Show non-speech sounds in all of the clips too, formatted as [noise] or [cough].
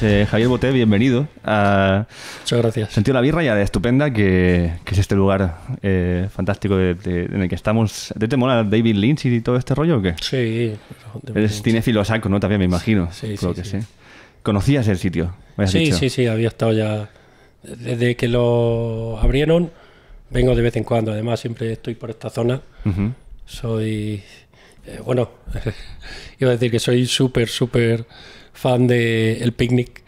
Pues, eh, Javier Boté, bienvenido a Muchas gracias. Sentido la Birra ya de Estupenda, que, es este lugar eh, fantástico en el que estamos. ¿Te, ¿Te mola David Lynch y todo este rollo o qué? Sí. Eres cinéfilo ¿no? También me imagino. Sí, sí, que sí. ¿Conocías el sitio? Sí, sí, sí, había estado ya. Desde que lo abrieron, vengo de vez en cuando. Además, siempre estoy por esta zona. Soy. Eh, bueno, [laughs] iba a decir que soy súper, súper fan de El Picnic,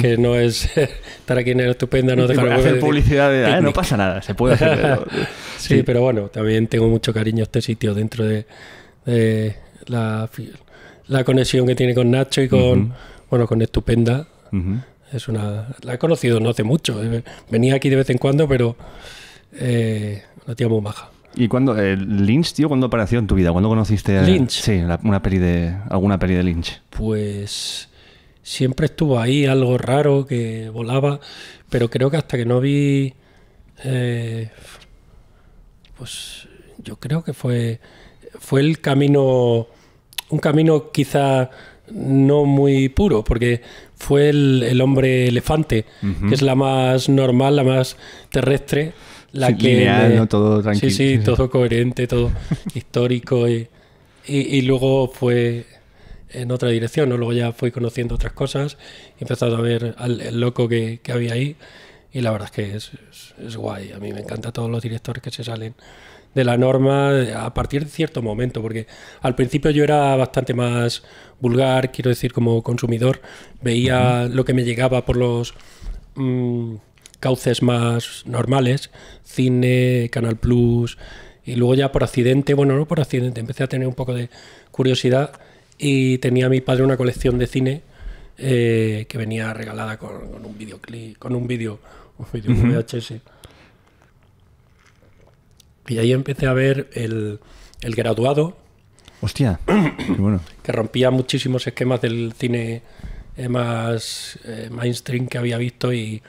que no es es [laughs] estupenda, no te hacer publicidad, de, ah, no pasa nada, se puede hacer. [laughs] sí, pero bueno, también tengo mucho cariño a este sitio dentro de, la, conexión que tiene con Nacho y con, bueno, con Estupenda. Es una, la he conocido no hace mucho, eh, venía aquí de vez en cuando, pero la eh, una tía muy maja. ¿Y cuándo? Eh, ¿Lynch, tío? ¿Cuándo apareció en tu vida? ¿Cuándo conociste a, Lynch? Sí, una peli de, alguna peli de Lynch. Pues siempre estuvo ahí algo raro que volaba, pero creo que hasta que no vi, eh, pues yo creo que fue, fue el camino, un camino quizá no muy puro, porque fue el, hombre elefante, que es la más normal, la más terrestre, la que... Todo Sí, sí, todo coherente, todo histórico. y luego fue en otra dirección, Luego ya fui conociendo otras cosas, he empezado a ver el loco que, había ahí y la verdad es que es, es, guay. A mí me encanta todos los directores que se salen de la norma eh, a partir de cierto momento, porque al principio yo era bastante más vulgar, quiero decir, como consumidor, veía lo que me llegaba por los mm, cauces más normales, cine, Canal Plus, y luego ya por accidente, bueno, no por accidente, empecé a tener un poco de curiosidad y tenía mi padre una colección de cine eh, que venía regalada con, un videoclip, con un vídeo, un VHS. Y ahí empecé a ver el, el graduado. Hostia, [clears throat] Que rompía muchísimos esquemas del cine eh, más eh, mainstream que había visto y,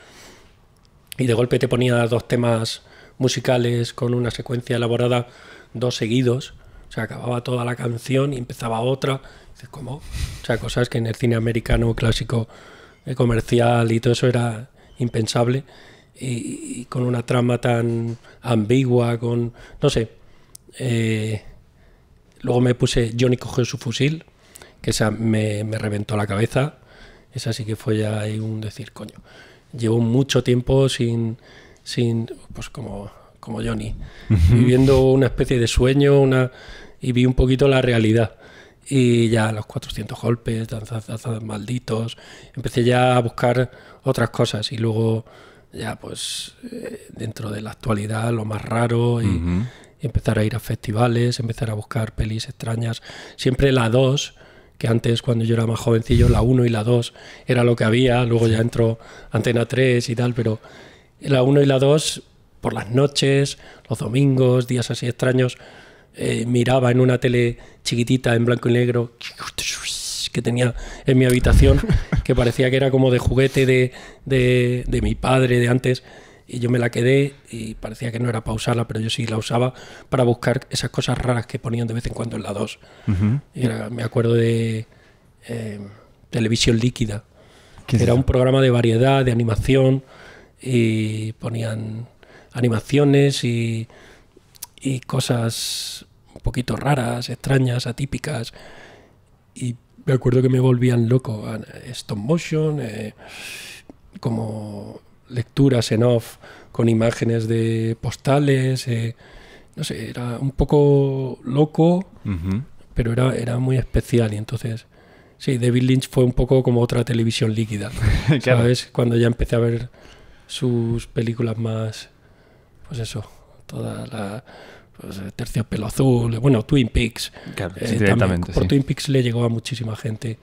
y de golpe te ponía dos temas musicales con una secuencia elaborada, dos seguidos, sea, acababa toda la canción y empezaba otra. Dices, ¿cómo? O sea, cosas que en el cine americano clásico eh, comercial y todo eso era impensable. Y, con una trama tan ambigua, con. No sé. Eh, luego me puse Johnny cogió su fusil, que esa me, reventó la cabeza. Esa sí que fue ya un decir, coño. Llevo mucho tiempo sin. sin pues como, como Johnny. Viviendo una especie de sueño, una y vi un poquito la realidad. Y ya los 400 golpes, danzas, malditos, empecé ya a buscar otras cosas y luego ya pues eh, dentro de la actualidad lo más raro empezar a ir a festivales, empezar a buscar pelis extrañas. Siempre la 2, que antes cuando yo era más jovencillo, la 1 y la 2 era lo que había, luego ya entró Antena 3 y tal, pero la 1 y la 2 por las noches, los domingos, días así extraños, eh, miraba en una tele chiquitita en blanco y negro que tenía en mi habitación, [laughs] que parecía que era como de juguete de, mi padre de antes, y yo me la quedé y parecía que no era para usarla, pero yo sí la usaba para buscar esas cosas raras que ponían de vez en cuando en la 2. me acuerdo de eh, Televisión Líquida, que era un programa de variedad, de animación, y ponían animaciones y y cosas un poquito raras, extrañas, atípicas. Y me acuerdo que me volvían loco. Ah, stop motion, eh, como lecturas en off con imágenes de postales. Eh, no sé, era un poco loco, pero era, era muy especial. Y entonces, sí, David Lynch fue un poco como otra televisión líquida. cada [laughs] ¿Sabes? Cuando ya empecé a ver sus películas más. Pues eso, toda la pues, eh, pelo Azul, eh, bueno, Twin Peaks. Claro, eh, por Twin Peaks le llegó a muchísima gente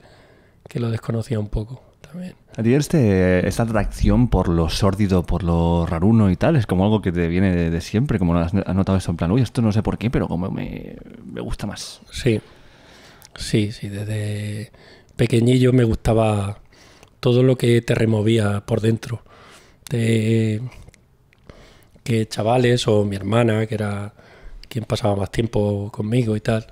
que lo desconocía un poco también. ¿A ti este, esta atracción por lo sórdido, por lo raruno y tal? Es como algo que te viene de, siempre, como has notado eso en plan, uy, esto no sé por qué, pero como me, me gusta más. Sí, sí, sí, desde pequeñillo me gustaba todo lo que te removía por dentro. De, que chavales o mi hermana, que era ...quien pasaba más tiempo conmigo y tal,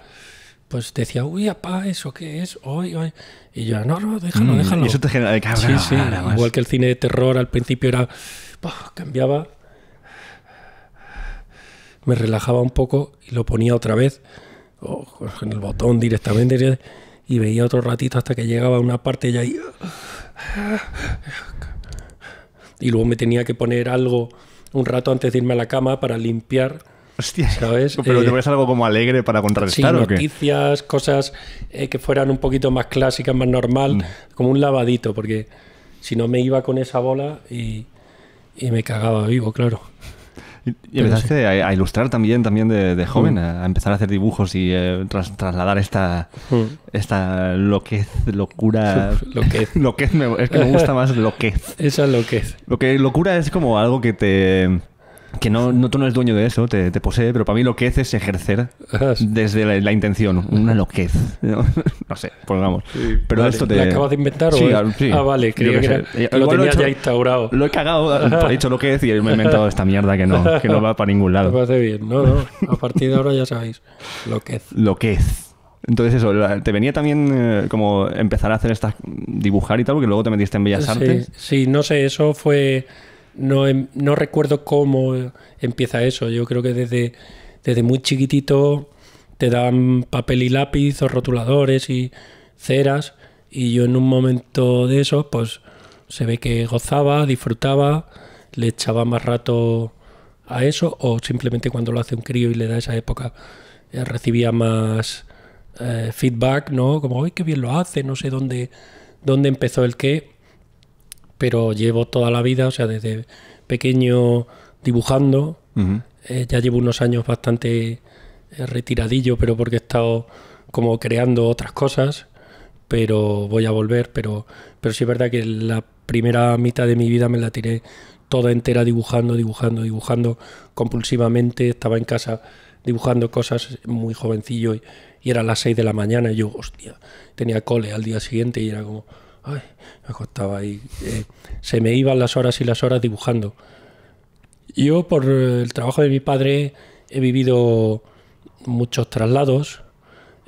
pues decía, uy, apá, ¿eso qué es? Hoy, hoy. Y yo, no, no, déjalo, mm, déjalo. Eso te genera de cabrón, Sí, igual que el cine de terror al principio era, cambiaba, me relajaba un poco y lo ponía otra vez, o en el botón directamente, y veía otro ratito hasta que llegaba a una parte y ahí... Y luego me tenía que poner algo un rato antes de irme a la cama para limpiar Hostia, Pero es te eh, algo como alegre para contrarrestar. ¿o qué? noticias, cosas eh, que fueran un poquito más clásicas, más normal, mm. como un lavadito, porque si no me iba con esa bola y, me cagaba vivo, claro. Y, empezaste a, ilustrar también, también de, mm. joven, a, empezar a hacer dibujos y eh, trasladar esta, mm. esta loquez, locura. [laughs] loquez. [laughs] loquez es que me gusta más loquez. [laughs] Esa loquez. Lo que locura es como algo que te que no, no tú no eres dueño de eso, te, te, posee, pero para mí lo que es es ejercer ah, desde la, intención, una loquez. No, [laughs] sé, pongamos. pero esto te... ¿La acabas de inventar o Sí. Ah, vale, creo que, eh, lo tenías he ya instaurado. Lo he cagado, he [laughs] dicho loquez y me he inventado esta mierda que no, que no va para ningún lado. Me [laughs] parece bien, no, no. A partir de ahora ya sabéis, loquez. Loquez. Entonces eso, te venía también eh, como empezar a hacer estas, dibujar y tal, porque luego te metiste en Bellas Artes. sí no sé, eso fue no, em, no recuerdo cómo empieza eso. Yo creo que desde, desde muy chiquitito te dan papel y lápiz o rotuladores y ceras. Y yo en un momento de eso pues se ve que gozaba, disfrutaba, le echaba más rato a eso, o simplemente cuando lo hace un crío y le da esa época, eh, recibía más eh, feedback, ¿no? Como, ¡ay, qué bien lo hace! No sé dónde, dónde empezó el qué pero llevo toda la vida, o sea, desde pequeño dibujando. Eh, ya llevo unos años bastante eh, retiradillo, pero porque he estado como creando otras cosas, pero voy a volver, pero, pero sí es verdad que la primera mitad de mi vida me la tiré toda entera dibujando, dibujando, dibujando compulsivamente, estaba en casa dibujando cosas muy jovencillo y, era las 6 de la mañana y yo, hostia, tenía cole al día siguiente y era como, me acostaba ahí. Eh, se me iban las horas y las horas dibujando. Yo, por el trabajo de mi padre, he vivido muchos traslados.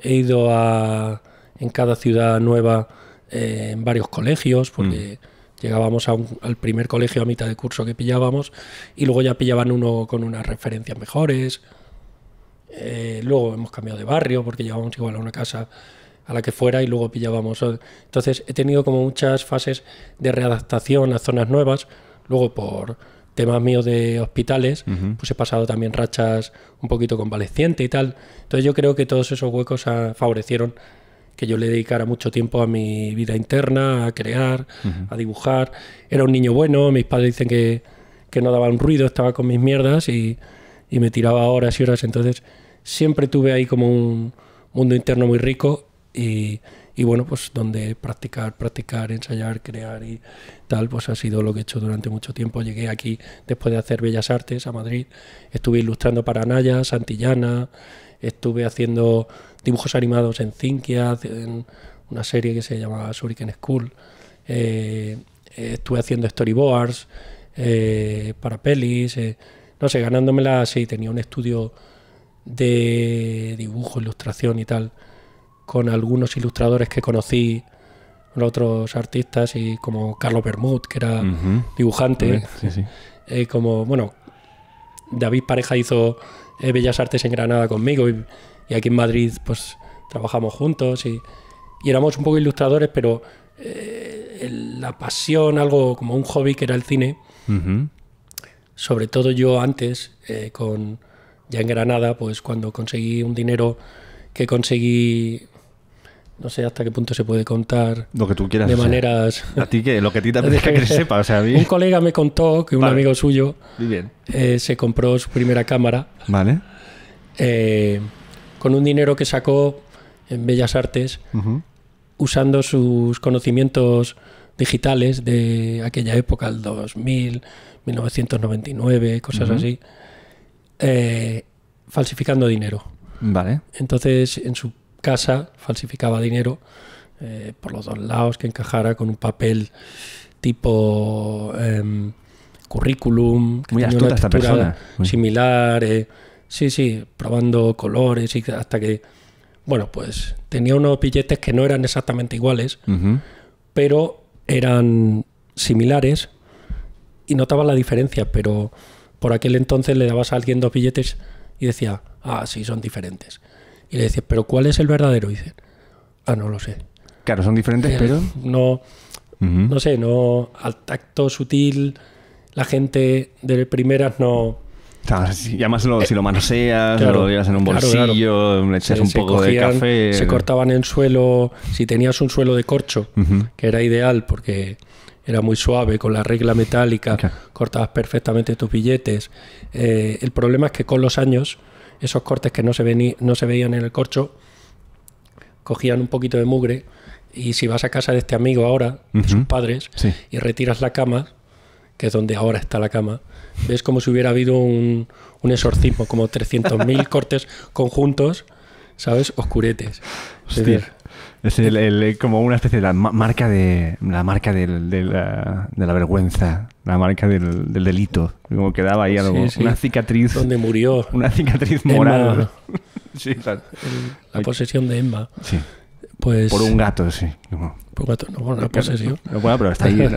He ido a, en cada ciudad nueva eh, en varios colegios, porque mm. llegábamos al primer colegio a mitad de curso que pillábamos y luego ya pillaban uno con unas referencias mejores. Eh, luego hemos cambiado de barrio porque llevábamos igual a una casa a la que fuera y luego pillábamos. Entonces he tenido como muchas fases de readaptación a zonas nuevas, luego por temas míos de hospitales, pues he pasado también rachas un poquito convaleciente y tal. Entonces yo creo que todos esos huecos ah, favorecieron que yo le dedicara mucho tiempo a mi vida interna, a crear, a dibujar. Era un niño bueno, mis padres dicen que, no daba ruido, estaba con mis mierdas y, y me tiraba horas y horas. Entonces siempre tuve ahí como un mundo interno muy rico y, bueno, pues donde practicar, practicar, ensayar, crear y tal, pues ha sido lo que he hecho durante mucho tiempo. Llegué aquí después de hacer Bellas Artes a Madrid, estuve ilustrando para Anaya, Santillana, estuve haciendo dibujos animados en Cinquia, en una serie que se llamaba Suriken School, eh, eh, estuve haciendo storyboards eh, para pelis, no sé, ganándomela así, tenía un estudio de dibujo, ilustración y tal con algunos ilustradores que conocí, con otros artistas, y como Carlos Bermud, que era dibujante. Eh, como, bueno, David Pareja hizo eh, Bellas Artes en Granada conmigo y, aquí en Madrid pues trabajamos juntos y, éramos un poco ilustradores, pero eh, la pasión, algo como un hobby que era el cine, sobre todo yo antes, con, ya en Granada, pues cuando conseguí un dinero que conseguí no sé hasta qué punto se puede contar. Lo que tú quieras. De maneras. A ti que lo que a ti [laughs] te apetezca que sepa. a mí... Un colega me contó que un amigo suyo bien. Eh, se compró su primera cámara. Vale. Eh, con un dinero que sacó en Bellas Artes, usando sus conocimientos digitales de aquella época, el 2000, 1999, cosas así, eh, falsificando dinero. Vale. Entonces, en su casa, falsificaba dinero eh, por los dos lados que encajara con un papel tipo em, currículum, Muy similar, eh, sí, sí, probando colores y hasta que, bueno, pues tenía unos billetes que no eran exactamente iguales, pero eran similares y notaba la diferencia, pero por aquel entonces le dabas a alguien dos billetes y decía, ah, sí, son diferentes. Y le decís... ¿pero cuál es el verdadero? Y ah, no lo sé. Claro, son diferentes, pero... No, no sé, no al tacto sutil, la gente de primeras no... Y además eh, si lo manoseas, lo llevas en un bolsillo, le echas un poco de café... Se cortaban en suelo, si tenías un suelo de corcho, que era ideal porque era muy suave, con la regla metálica, cortabas perfectamente tus billetes. Eh, el problema es que con los años esos cortes que no se, no se veían en el corcho, cogían un poquito de mugre y si vas a casa de este amigo ahora, de sus padres, y retiras la cama, que es donde ahora está la cama, ves como si hubiera habido un, exorcismo, como 300.000 [laughs] cortes conjuntos, ¿sabes? Oscuretes. Es como una especie de la marca de la marca de, vergüenza, la marca del, delito, como quedaba ahí algo, una cicatriz. Donde murió. Una cicatriz morada. [laughs] sí, la, la posesión de Emma. Sí. Pues por un gato, sí. por un gato, no, bueno, una posesión. bueno, pero está ahí. [laughs]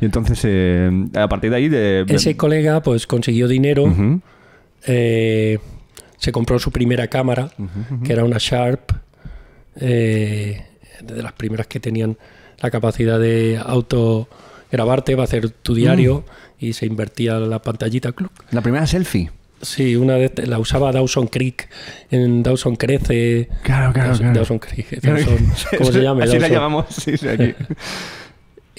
y entonces, eh, a partir de ahí... Ese colega pues consiguió dinero, eh, se compró su primera cámara, que era una Sharp eh, de las primeras que tenían la capacidad de auto grabarte, va a hacer tu diario mm. y se invertía la pantallita. Club. La primera selfie. Sí, una de la usaba Dawson Creek. En Dawson Crece. Claro, claro. Dawson, Creek. [laughs] se Así la llamamos. Sí, [laughs]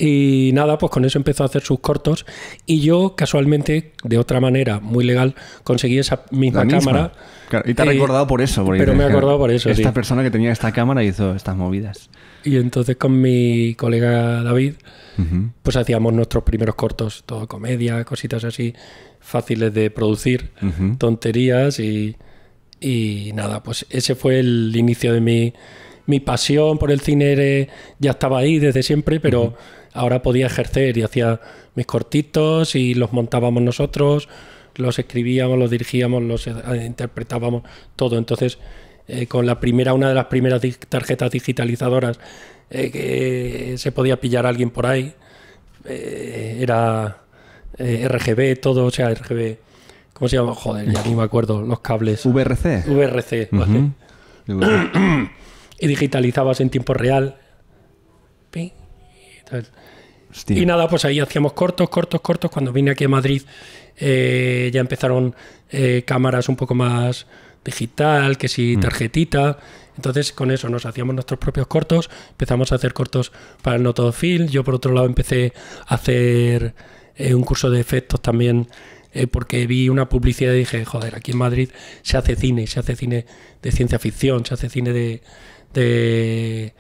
Y nada, pues con eso empezó a hacer sus cortos. Y yo, casualmente, de otra manera muy legal, conseguí esa misma, cámara. Claro, y te ha eh, recordado por eso. pero me ha acordado por eso. Esta persona que tenía esta cámara hizo estas movidas. Y entonces con mi colega David, pues hacíamos nuestros primeros cortos, todo comedia, cositas así, fáciles de producir, tonterías y, y nada, pues ese fue el inicio de mi mi pasión por el cine ya estaba ahí desde siempre, pero ahora podía ejercer y hacía mis cortitos y los montábamos nosotros, los escribíamos, los dirigíamos, los eh, interpretábamos, todo. Entonces, eh, con la primera, una de las primeras tarjetas digitalizadoras eh, que se podía pillar a alguien por ahí, era RGB, todo, o sea, RGB. ¿Cómo se llama? Joder, ya ni me acuerdo, los cables. VRC. VRC, [clears throat] Y digitalizabas en tiempo real. Y nada, pues ahí hacíamos cortos, cortos, cortos. Cuando vine aquí a Madrid eh, ya empezaron eh, cámaras un poco más digital, que si mm. tarjetita. Entonces con eso nos hacíamos nuestros propios cortos, empezamos a hacer cortos para el Noto Film. Yo por otro lado empecé a hacer eh, un curso de efectos también porque vi una publicidad y dije, joder, aquí en Madrid se hace cine, se hace cine de ciencia ficción, se hace cine de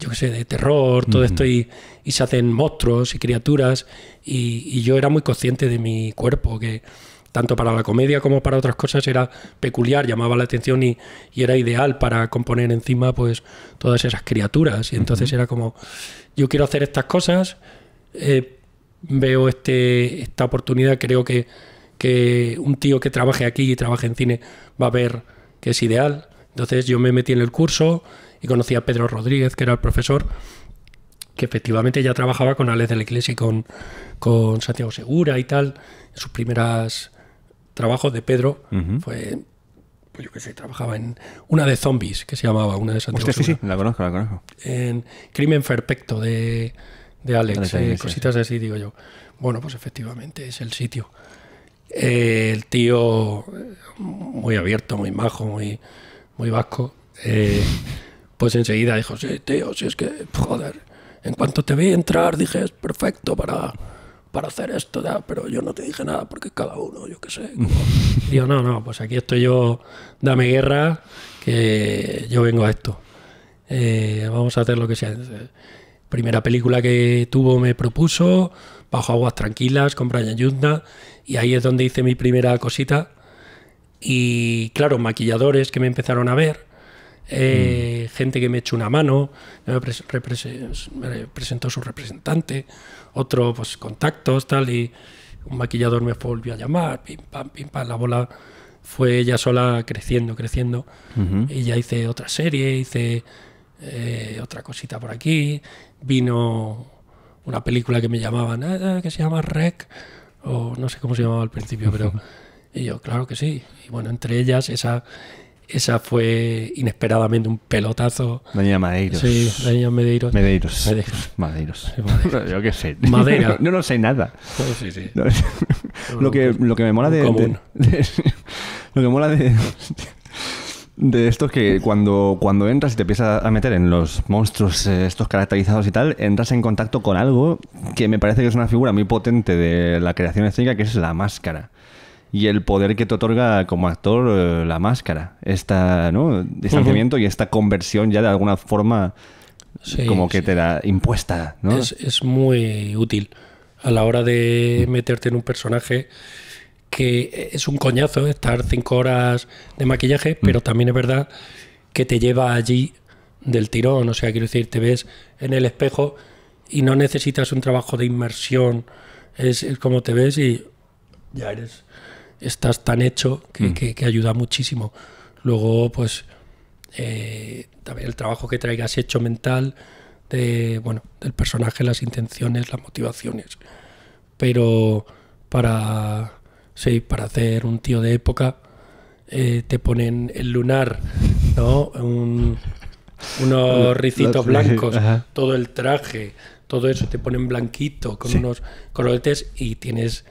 yo qué sé, de terror, todo esto, y, se hacen monstruos y criaturas, y, yo era muy consciente de mi cuerpo, que tanto para la comedia como para otras cosas era peculiar, llamaba la atención y, era ideal para componer encima pues todas esas criaturas, y entonces era como, yo quiero hacer estas cosas, eh, veo este, esta oportunidad, creo que, que un tío que trabaje aquí y trabaje en cine va a ver que es ideal, entonces yo me metí en el curso, y conocí a Pedro Rodríguez, que era el profesor, que efectivamente ya trabajaba con Alex de la Iglesia y con, con Santiago Segura y tal. Sus primeras trabajos de Pedro fue, pues yo qué sé, trabajaba en una de zombies, que se llamaba, una de Santiago Segura. Sí, sí, la conozco, la conozco. En Crimen Perfecto de, Alex, eh, cositas así, digo yo. Bueno, pues efectivamente es el sitio. Eh, el tío eh, muy abierto, muy majo, muy, muy vasco. Eh, pues enseguida dijo, sí, tío, si es que, joder, en cuanto te vi entrar dije, es perfecto para, para hacer esto, ya, pero yo no te dije nada porque cada uno, yo qué sé. [laughs] digo, no, no, pues aquí estoy yo, dame guerra, que yo vengo a esto. Eh, vamos a hacer lo que sea. Primera película que tuvo me propuso, Bajo Aguas Tranquilas, con Brian Yuzna, y ahí es donde hice mi primera cosita. Y claro, maquilladores que me empezaron a ver, eh, gente que me echó una mano, me presentó su representante, otro, pues contactos, tal, y un maquillador me volvió a llamar, pim, pam, pim, pam, la bola fue ella sola creciendo, creciendo, y ya hice otra serie, hice eh, otra cosita por aquí, vino una película que me llamaban, que se llama Rec, o no sé cómo se llamaba al principio, pero... [laughs] Y yo, claro que sí. Y bueno, entre ellas esa esa fue inesperadamente un pelotazo. niña Madeiros. Sí, la Medeiros. Medeiros. Madeiros. Madeiros. Yo qué sé. Madera. [laughs] No no sé nada. lo, que, me mola de, esto es [laughs] Lo que mola de. De que cuando, cuando entras y te empiezas a meter en los monstruos eh, estos caracterizados y tal, entras en contacto con algo que me parece que es una figura muy potente de la creación escénica, que es la máscara y el poder que te otorga como actor eh, la máscara. Esta, ¿no? Distanciamiento y esta conversión ya de alguna forma como que te da impuesta, Es, muy útil a la hora de meterte en un personaje que es un coñazo estar cinco horas de maquillaje, mm. pero también es verdad que te lleva allí del tirón. O sea, quiero decir, te ves en el espejo y no necesitas un trabajo de inmersión. es como te ves y ya eres estás tan hecho mm. que, ayuda muchísimo. Luego, pues, eh, también el trabajo que traigas hecho mental de, bueno, del personaje, las intenciones, las motivaciones. Pero para, sí, para hacer un tío de época, eh, te ponen el lunar, ¿no? unos ricitos blancos, todo el traje, todo eso te ponen blanquito con unos colores. y tienes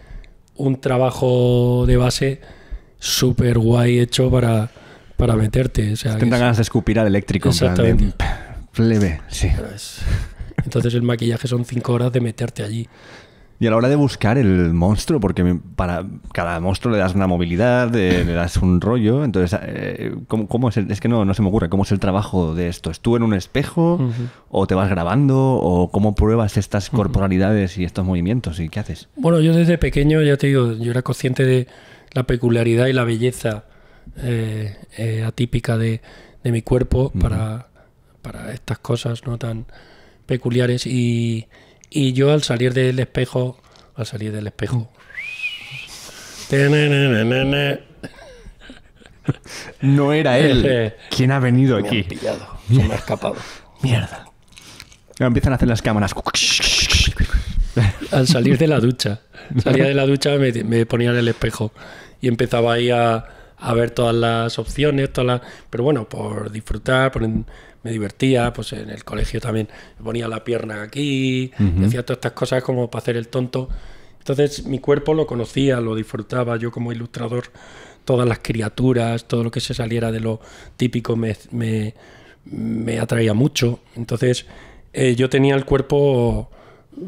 un trabajo de base súper guay hecho para, para meterte. O sea, ganas de escupir al eléctrico. Exactamente. [laughs] sí. Entonces el maquillaje son cinco horas de meterte allí. Y a la hora de buscar el monstruo, porque para cada monstruo le das una movilidad, eh, le das un rollo. Entonces, eh, ¿cómo, es? es que no, no se me ocurre. ¿Cómo es el trabajo de esto? ¿Es tú en un espejo? ¿O te vas grabando? ¿O cómo pruebas estas corporalidades y estos movimientos? ¿Y qué haces? Bueno, yo desde pequeño, ya te digo, yo era consciente de la peculiaridad y la belleza eh, atípica de, mi cuerpo para, para estas cosas no tan peculiares. Y y yo al salir del espejo, al salir del espejo. No era él. [laughs] Eh. ¿Quién ha venido aquí? me Han pillado, se me ha escapado. Mierda. Empiezan a hacer las cámaras. Al salir de la [laughs] ducha. Salía de la ducha, me, me ponía en el espejo y empezaba ahí a, ver todas las opciones, todas las... Pero bueno, por disfrutar, por, me divertía, pues en el colegio también ponía la pierna aquí, hacía todas estas cosas como para hacer el tonto. Entonces mi cuerpo lo conocía, lo disfrutaba, yo como ilustrador, todas las criaturas, todo lo que se saliera de lo típico me, me, atraía mucho. Entonces eh, yo tenía el cuerpo,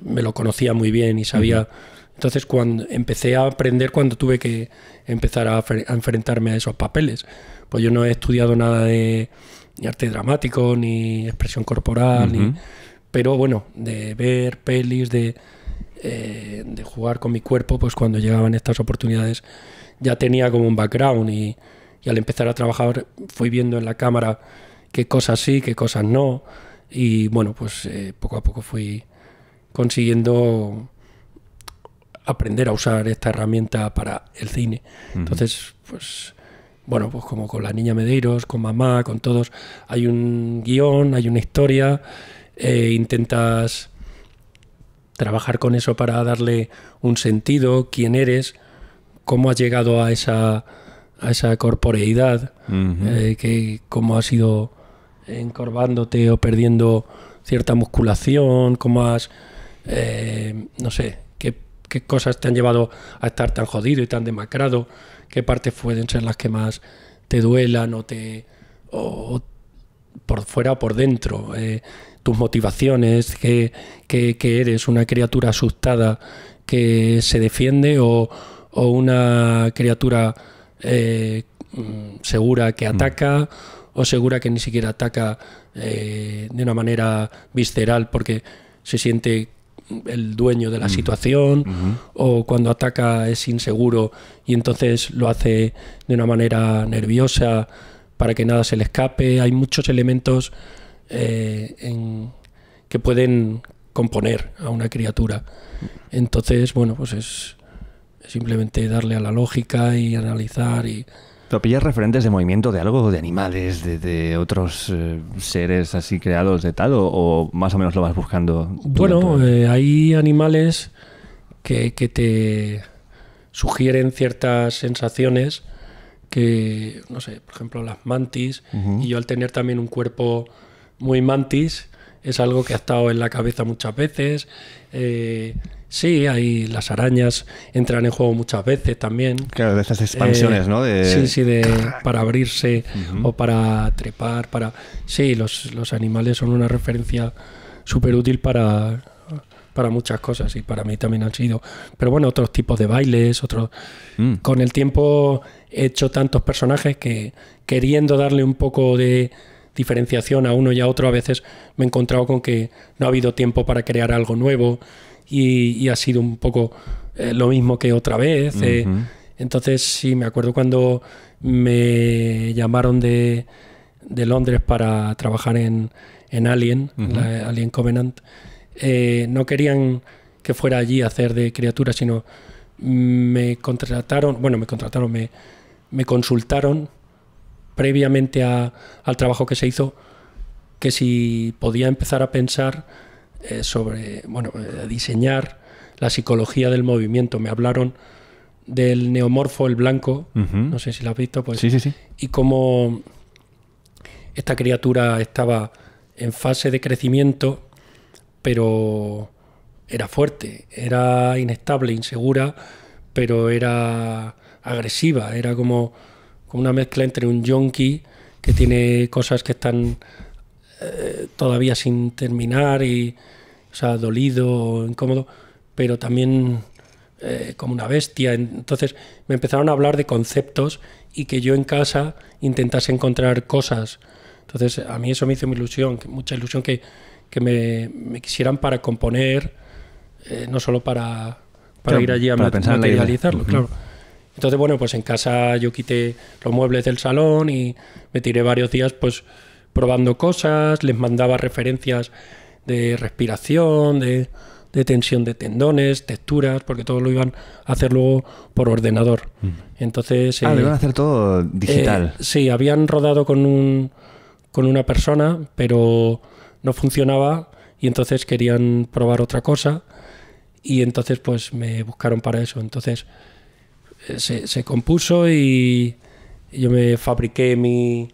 me lo conocía muy bien y sabía... Entonces cuando empecé a aprender cuando tuve que empezar a enfrentarme a esos papeles. Pues yo no he estudiado nada de ni arte dramático, ni expresión corporal, ni, pero bueno, de ver pelis, de, eh, de jugar con mi cuerpo, pues cuando llegaban estas oportunidades ya tenía como un background y, al empezar a trabajar fui viendo en la cámara qué cosas sí, qué cosas no y bueno, pues eh, poco a poco fui consiguiendo aprender a usar esta herramienta para el cine. Entonces, pues bueno, pues como con la niña Medeiros, con mamá, con todos, hay un guión, hay una historia, eh, intentas trabajar con eso para darle un sentido, quién eres, cómo has llegado a esa, a esa corporeidad, eh, que, cómo has ido encorvándote o perdiendo cierta musculación, cómo has, eh, no sé, qué, qué cosas te han llevado a estar tan jodido y tan demacrado qué partes pueden ser las que más te duelan o te... O, por fuera o por dentro, eh, tus motivaciones, que, eres una criatura asustada que se defiende o, una criatura eh, mm, segura que mm. ataca o segura que ni siquiera ataca eh, de una manera visceral porque se siente el dueño de la mm. situación o cuando ataca es inseguro y entonces lo hace de una manera nerviosa para que nada se le escape. Hay muchos elementos eh, que pueden componer a una criatura. Entonces, bueno, pues es simplemente darle a la lógica y analizar y pillas referentes de movimiento de algo, de animales, de, otros eh, seres así creados de tal? O, más o menos lo vas buscando? Bueno, eh, hay animales que, te sugieren ciertas sensaciones que, no sé, por ejemplo, las mantis. Y yo al tener también un cuerpo muy mantis, es algo que ha estado en la cabeza muchas veces. Eh, Sí, hay las arañas entran en juego muchas veces también. Claro, de esas expansiones, eh, ¿no? Sí, sí, de, para abrirse o para trepar, para... Sí, los, animales son una referencia súper útil para, muchas cosas y para mí también han sido. Pero bueno, otros tipos de bailes, otros... Mm. Con el tiempo he hecho tantos personajes que queriendo darle un poco de diferenciación a uno y a otro, a veces me he encontrado con que no ha habido tiempo para crear algo nuevo y, ha sido un poco eh, lo mismo que otra vez. Eh. Entonces, sí, me acuerdo cuando me llamaron de, de Londres para trabajar en, en Alien, Alien Covenant. Eh, no querían que fuera allí a hacer de criatura, sino me contrataron, bueno, me contrataron, me, me consultaron previamente al trabajo que se hizo, que si podía empezar a pensar eh, sobre, bueno, eh, diseñar la psicología del movimiento. Me hablaron del neomorfo, el blanco, no sé si lo has visto, pues, y cómo esta criatura estaba en fase de crecimiento, pero era fuerte, era inestable, insegura, pero era agresiva, era como, como una mezcla entre un yonki que tiene cosas que están eh, todavía sin terminar y, o sea, dolido, incómodo, pero también eh, como una bestia. Entonces me empezaron a hablar de conceptos y que yo en casa intentase encontrar cosas. Entonces a mí eso me hizo mi ilusión, mucha ilusión que, que me, quisieran para componer, eh, no solo para, para ir allí a materializarlo, claro. Entonces, bueno, pues en casa yo quité los muebles del salón y me tiré varios días, pues probando cosas, les mandaba referencias de respiración, de, de tensión de tendones, texturas, porque todo lo iban a hacer luego por ordenador. Mm. Entonces, ah, lo eh, iban a hacer todo digital. Eh, sí, habían rodado con, un, con una persona, pero no funcionaba y entonces querían probar otra cosa y entonces pues me buscaron para eso. Entonces eh, se, se, compuso y yo me fabriqué mi,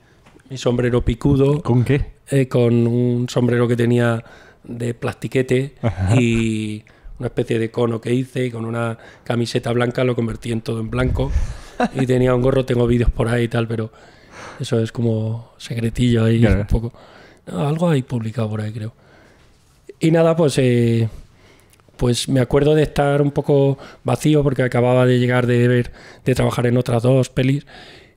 mi sombrero picudo. ¿Con qué? Eh, con un sombrero que tenía de plastiquete y una especie de cono que hice y con una camiseta blanca lo convertí en todo en blanco y tenía un gorro, tengo vídeos por ahí y tal, pero eso es como secretillo ahí un poco. algo hay publicado por ahí, creo. Y nada, pues eh, pues me acuerdo de estar un poco vacío porque acababa de llegar de ver de trabajar en otras dos pelis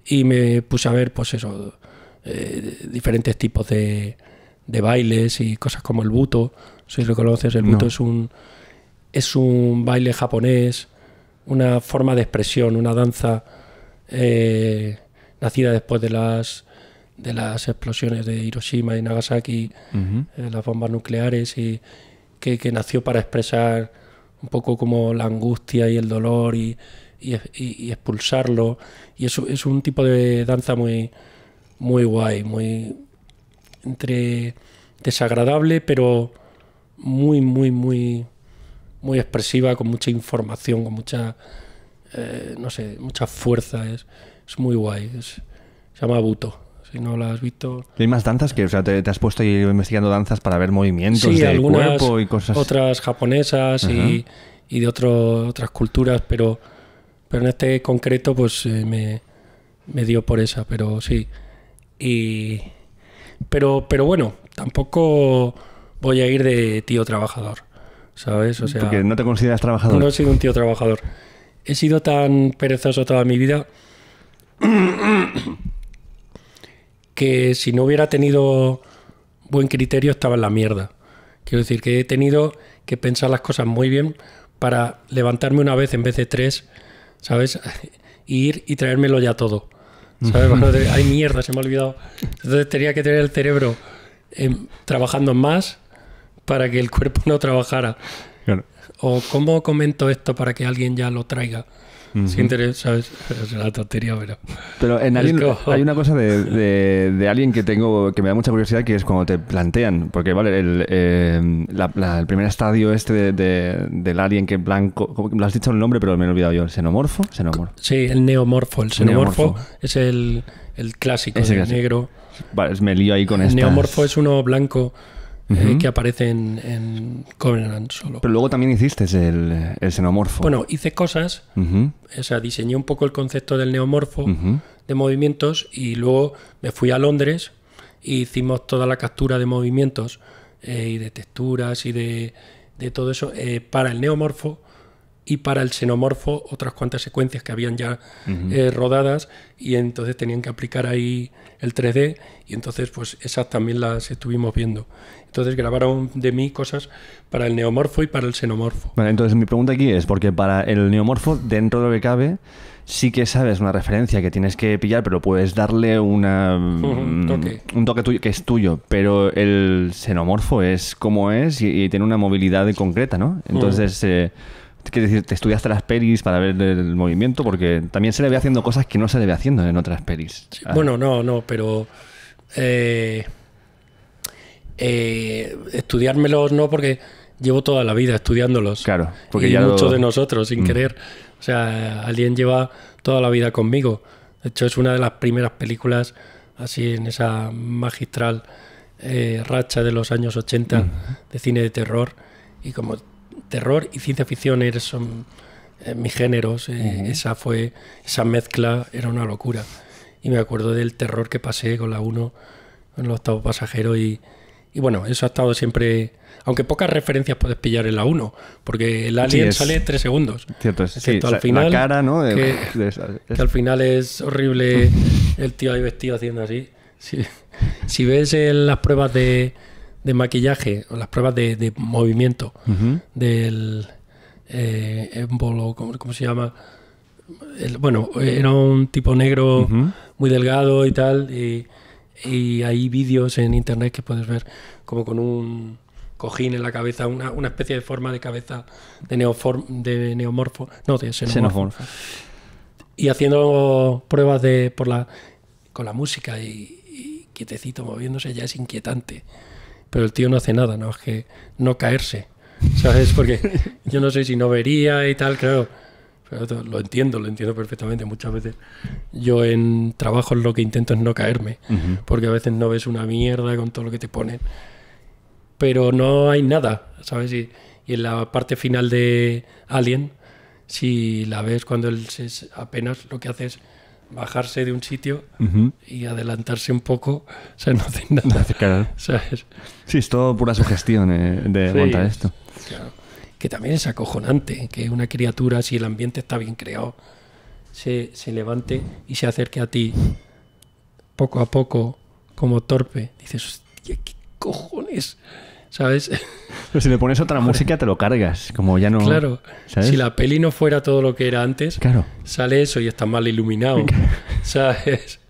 y me puse a ver pues eso eh, diferentes tipos de, bailes y cosas como el buto. Si lo conoces, el buto es un, es un baile japonés, una forma de expresión, una danza eh, nacida después de las de las explosiones de Hiroshima y Nagasaki, eh, las bombas nucleares, y que, nació para expresar un poco como la angustia y el dolor y, expulsarlo. Y eso es un tipo de danza muy, muy guay, muy entre desagradable, pero muy, muy, muy, muy expresiva, con mucha información, con mucha, eh, no sé, mucha fuerza. Es, es muy guay. se llama Buto. Si no la has visto. Hay más danzas que, te, has puesto investigando danzas para ver movimientos de cuerpo y cosas. Otras japonesas y, y de otras culturas, pero, pero en este concreto, pues eh, me, me dio por esa. Pero sí, y, pero, pero bueno, tampoco voy a ir de tío trabajador, ¿sabes? O sea, Porque no te consideras trabajador. No he sido un tío trabajador. He sido tan perezoso toda mi vida [coughs] que si no hubiera tenido buen criterio estaba en la mierda. Quiero decir que he tenido que pensar las cosas muy bien para levantarme una vez en vez de tres, ¿sabes? [laughs] ir y traérmelo ya todo hay mierda, se me ha olvidado. Entonces tenía que tener el cerebro em, trabajando más para que el cuerpo no trabajara. O cómo comento esto para que alguien ya lo traiga interés, ¿sabes? Es una tontería, pero. Pero en [laughs] Alien eh, hay una cosa de, de, que tengo que me da mucha curiosidad, que es cuando te plantean, porque vale, el, eh, el primer estadio este de, del Alien que blanco. lo has dicho el nombre, pero me he olvidado yo. ¿Xenomorfo? ¿Xenomorfo? Sí, el neomorfo. El xenomorfo es el, el clásico, el negro. Vale, me lío ahí con esto. Neomorfo es uno blanco eh, que aparece en, Covenant solo. Pero luego también hiciste el, el xenomorfo. Bueno, hice cosas, o sea, diseñé un poco el concepto del neomorfo de movimientos y luego me fui a Londres hicimos toda la captura de movimientos eh, y de texturas y de, todo eso eh, para el neomorfo y para el xenomorfo otras cuantas secuencias que habían ya rodadas y entonces tenían que aplicar ahí el 3D y entonces pues esas también las estuvimos viendo. Entonces grabaron de mí cosas para el neomorfo y para el xenomorfo. Vale, entonces mi pregunta aquí es, porque para el neomorfo, dentro de lo que cabe, sí que sabes una referencia que tienes que pillar, pero puedes darle una, [laughs] mm, un, toque. tuyo, que es tuyo. Pero el xenomorfo es como es y, tiene una movilidad concreta, ¿no? Mm. Entonces... Eh, quiero decir, te estudiaste las pelis para ver el movimiento, porque también se le ve haciendo cosas que no se le ve haciendo en otras pelis. Bueno, no, no, pero eh, eh estudiármelos no, porque llevo toda la vida estudiándolos. Claro, porque ya muchos de nosotros, sin mm. querer. O sea, alguien lleva toda la vida conmigo. De hecho, es una de las primeras películas así en esa magistral eh, racha de los años 80 mm. de cine de terror. Y como terror y ciencia ficción son eh, mis géneros. Esa fue, esa mezcla era una locura. Y me acuerdo del terror que pasé con la 1, con los octavo pasajeros y, bueno, eso ha estado siempre. Aunque pocas referencias puedes pillar en la 1, porque el alien sale 3 segundos. Cierto, al final, que, al final es horrible el tío ahí vestido haciendo así. Si ves en eh, las pruebas de, de maquillaje, o las pruebas de, de movimiento, del eh, ¿cómo, se llama? bueno, era un tipo negro muy delgado y tal, y, hay vídeos en internet que puedes ver como con un cojín en la cabeza, una, especie de forma de cabeza de, neoform, de neomorfo, no, de xenomorfo. Y haciendo pruebas de, por la, con la música y quietecito moviéndose ya es inquietante pero el tío no hace nada, ¿no? Es que no caerse, ¿sabes? Porque yo no sé si no vería y tal, creo, Pero lo entiendo, lo entiendo perfectamente. Muchas veces yo en trabajo lo que intento es no caerme, porque a veces no ves una mierda con todo lo que te ponen. Pero no hay nada, ¿sabes? Y, en la parte final de Alien, si la ves cuando él es apenas lo que hace es bajarse de un sitio y adelantarse un poco, o sea, no hacen nada. [laughs] Sí, es todo pura sugestión eh, de montar esto. Que también es acojonante que una criatura, si el ambiente está bien creado, se, se levante y se acerque a ti poco a poco, como torpe. Dices, hostia, ¿qué cojones? ¿sabes? [laughs] Pero si le pones otra música te lo cargas, como ya no... Claro, si la peli no fuera todo lo que era antes, claro. sale eso y está mal iluminado, [laughs] ¿sabes?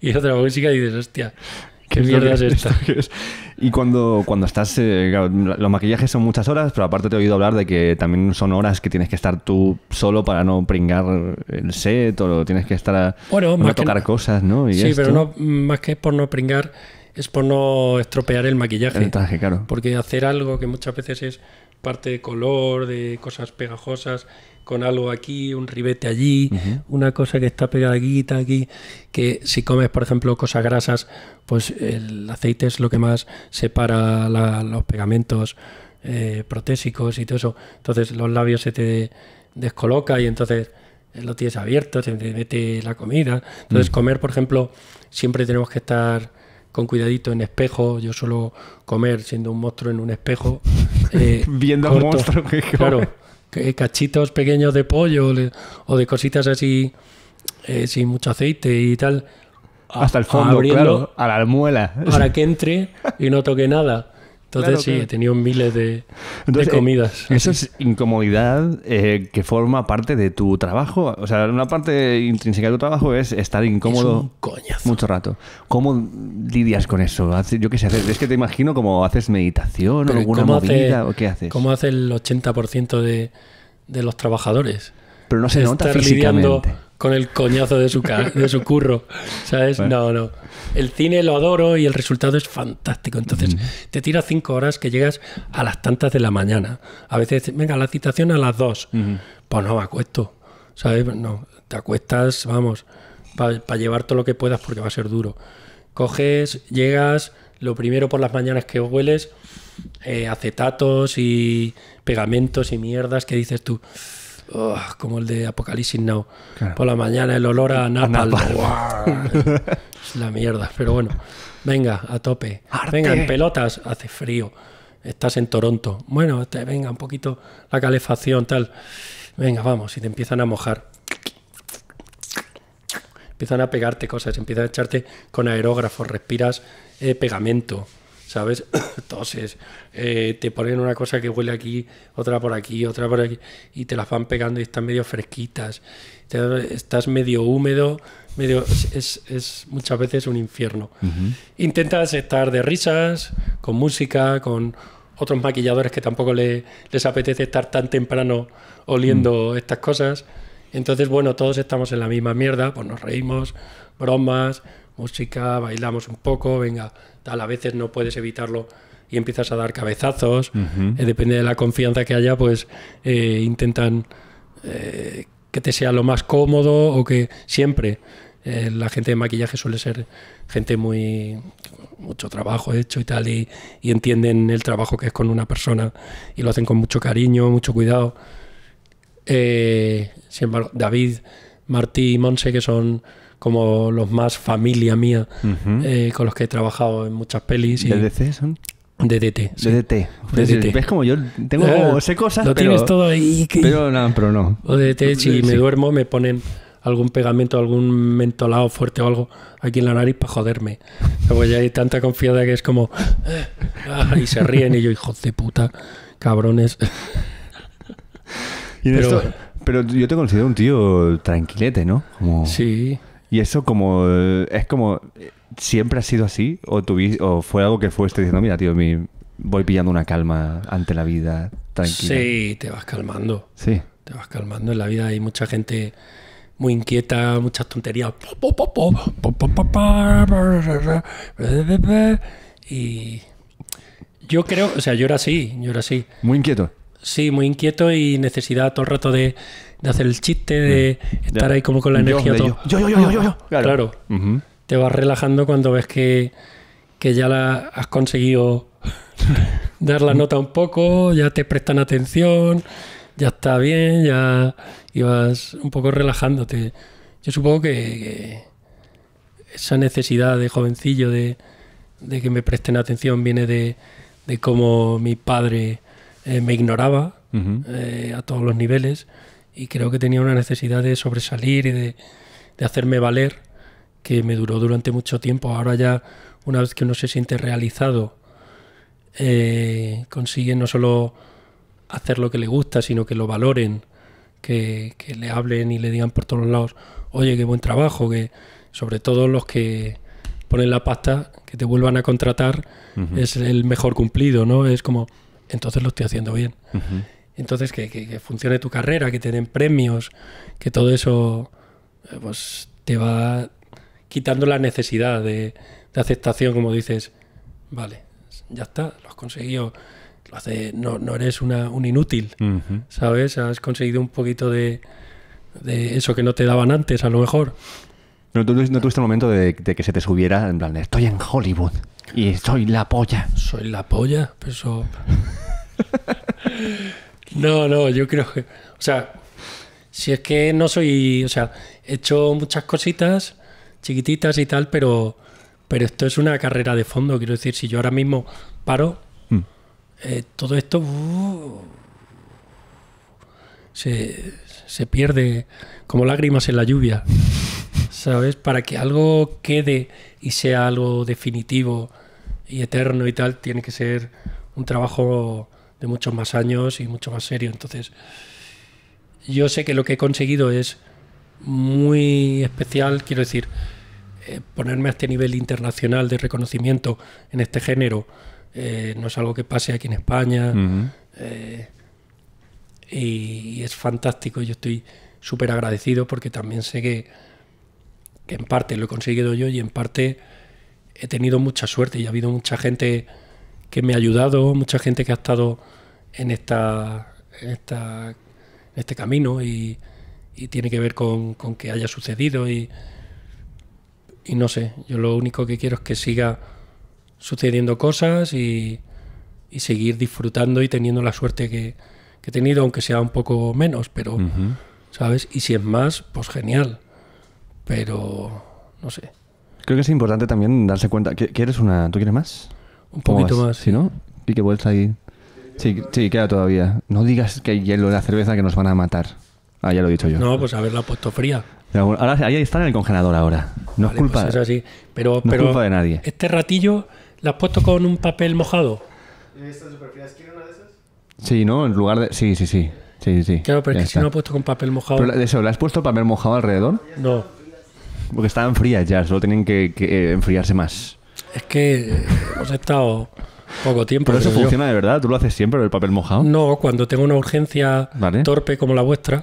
Y otra música y dices, hostia, ¿Qué, mierda es esta? Y cuando, cuando estás. Eh, los maquillajes son muchas horas, pero aparte te he oído hablar de que también son horas que tienes que estar tú solo para no pringar el set o tienes que estar a, tocar cosas, ¿no? sí, pero no, más que por no pringar es por no estropear el maquillaje. claro. Porque hacer algo que muchas veces es parte de color, de cosas pegajosas, con algo aquí, un ribete allí, una cosa que está pegada aquí, que si comes, por ejemplo, cosas grasas, pues el aceite es lo que más separa los pegamentos eh, protésicos y todo eso. Entonces los labios se te descoloca y entonces eh, lo tienes abierto, se te mete la comida. Entonces mm. comer, por ejemplo, siempre tenemos que estar con cuidadito en espejo. Yo suelo comer siendo un monstruo en un espejo. [laughs] Eh, Viendo a monstruo que Claro, cachitos pequeños de pollo o de cositas así eh, sin mucho aceite y tal. Hasta el fondo, claro, a la almuela. Para [laughs] que entre y no toque nada. Entonces sí, he tenido miles de, comidas. Eh, eso es incomodidad eh, que forma parte de tu trabajo. O sea, una parte intrínseca de tu trabajo es estar incómodo mucho rato. ¿Cómo lidias con eso? Yo qué sé, es que te imagino como haces meditación o alguna movida o ¿Cómo hace el 80% de, los trabajadores? Pero no se nota físicamente. con el coñazo de su, de su curro, ¿sabes? No, no el cine lo adoro y el resultado es fantástico. Entonces, te tiras cinco horas que llegas a las tantas de la mañana. A veces, venga, la citación a las dos. Pues no, me acuesto. ¿Sabes? No, te acuestas, vamos, para llevar todo lo que puedas porque va a ser duro. Coges, llegas, lo primero por las mañanas que hueles, eh, acetatos y pegamentos y mierdas que dices tú como el de Apocalipsis Now. Por la mañana el olor a napalm. [laughs] es la mierda, pero bueno. Venga, a tope. Venga, en pelotas, hace frío. Estás en Toronto. Bueno, venga, un poquito la calefacción, tal. Venga, vamos, y te empiezan a mojar. Empiezan a pegarte cosas, empiezan a echarte con aerógrafos, respiras eh, pegamento. ¿sabes? Entonces, [coughs] eh, te ponen una cosa que huele aquí, otra por aquí, otra por aquí, y te las van pegando y están medio fresquitas, estás medio húmedo, medio, es, muchas veces un infierno. Intentas estar de risas, con música, con otros maquilladores que tampoco les apetece estar tan temprano oliendo mm. estas cosas. Entonces, bueno, todos estamos en la misma mierda, pues nos reímos, bromas, música, bailamos un poco, venga, tal, a veces no puedes evitarlo y empiezas a dar cabezazos, eh, depende de la confianza que haya, pues eh, intentan eh, que te sea lo más cómodo o que siempre la gente de maquillaje suele ser gente muy mucho trabajo hecho y tal y, entienden el trabajo que es con una persona y lo hacen con mucho cariño, mucho cuidado. sin embargo, David, Martí y Monse, que son como los más familia mía, eh, con los que he trabajado en muchas pelis. Y, son? DDT. DDT. ¿Ves como yo tengo ah, sé cosas, tienes todo ahí. Pero, no, pero no. DDT, si me duermo me ponen algún pegamento, algún mentolado fuerte o algo aquí en la nariz para joderme. Porque pues ya hay tanta confianza que es como... Ah, y se ríen y yo, hijos de puta, cabrones. pero, pero yo te considero un tío tranquilete, ¿no? Sí. ¿Y eso como eh, es como eh, siempre ha sido así? ¿O, o fue algo que fue... estoy diciendo, mira, tío, voy pillando una calma ante la vida tranquila? Sí, te vas calmando. Sí. Te vas calmando. En la vida hay mucha gente muy inquieta, muchas tonterías. Y yo creo, o sea, yo era así, yo era así. Muy inquieto. Sí, muy inquieto y necesidad todo el rato de de hacer el chiste, de estar ahí como con la energía todo. Yo, yo, yo, Claro. Te vas relajando cuando ves que, ya la has conseguido [laughs] dar la nota un poco, ya te prestan atención, ya está bien, ya ibas un poco relajándote. Yo supongo que, esa necesidad de jovencillo de, que me presten atención viene de, cómo mi padre eh, me ignoraba eh, a todos los niveles y creo que tenía una necesidad de sobresalir y de, hacerme valer que me duró durante mucho tiempo. Ahora ya, una vez que uno se siente realizado, eh, consigue no solo hacer lo que le gusta, sino que lo valoren, que, le hablen y le digan por todos lados, oye, qué buen trabajo, que sobre todo los que ponen la pasta, que te vuelvan a contratar, es el mejor cumplido, ¿no? Es como, entonces lo estoy haciendo bien. Entonces, que, funcione tu carrera, que te den premios, que todo eso eh, pues, te va quitando la necesidad de, aceptación, como dices, vale, ya está, lo has conseguido, lo hace, no, eres una, un inútil, ¿sabes? Has conseguido un poquito de, eso que no te daban antes, a lo mejor. No, tuviste el momento de, que se te subiera en plan, estoy en Hollywood y soy la polla. Soy la polla, pero... [laughs] No, no, yo creo que. O sea, si es que no soy. O sea, he hecho muchas cositas chiquititas y tal, pero, pero esto es una carrera de fondo. Quiero decir, si yo ahora mismo paro, mm. eh, todo esto uh, se, se pierde como lágrimas en la lluvia. ¿Sabes? Para que algo quede y sea algo definitivo y eterno y tal, tiene que ser un trabajo de muchos más años y mucho más serio. Entonces, yo sé que lo que he conseguido es muy especial, quiero decir, eh, ponerme a este nivel internacional de reconocimiento en este género eh, no es algo que pase aquí en España. Eh, y, es fantástico, yo estoy súper agradecido porque también sé que, que en parte lo he conseguido yo y en parte he tenido mucha suerte y ha habido mucha gente que me ha ayudado, mucha gente que ha estado en, esta, en este camino y, tiene que ver con, con, que haya sucedido y, no sé, yo lo único que quiero es que siga sucediendo cosas y, seguir disfrutando y teniendo la suerte que, he tenido, aunque sea un poco menos, pero, ¿sabes? Y si es más, pues genial, pero no sé. Creo que es importante también darse cuenta. ¿Quieres una? ¿Tú quieres más? Un poquito más. Si no, pique vuelta ahí. Sí, sí, queda todavía. No digas que hay hielo en la cerveza que nos van a matar. Ah, ya lo he dicho yo. No, pues haberla puesto fría. ahora, ahí está en el congelador ahora. No es pues culpa. Pero, de nadie. Este ratillo la has puesto con un papel mojado. de esas? Sí, ¿no? En lugar de. Sí, sí, sí. Sí, sí. Claro, pero es que si no has puesto con papel mojado. ¿la has puesto papel mojado alrededor? No. Porque estaban frías ya, solo tienen que, que eh, enfriarse más. Es que hemos estado poco tiempo. Pero eso funciona de verdad, tú lo haces siempre, el papel mojado. No, cuando tengo una urgencia torpe como la vuestra,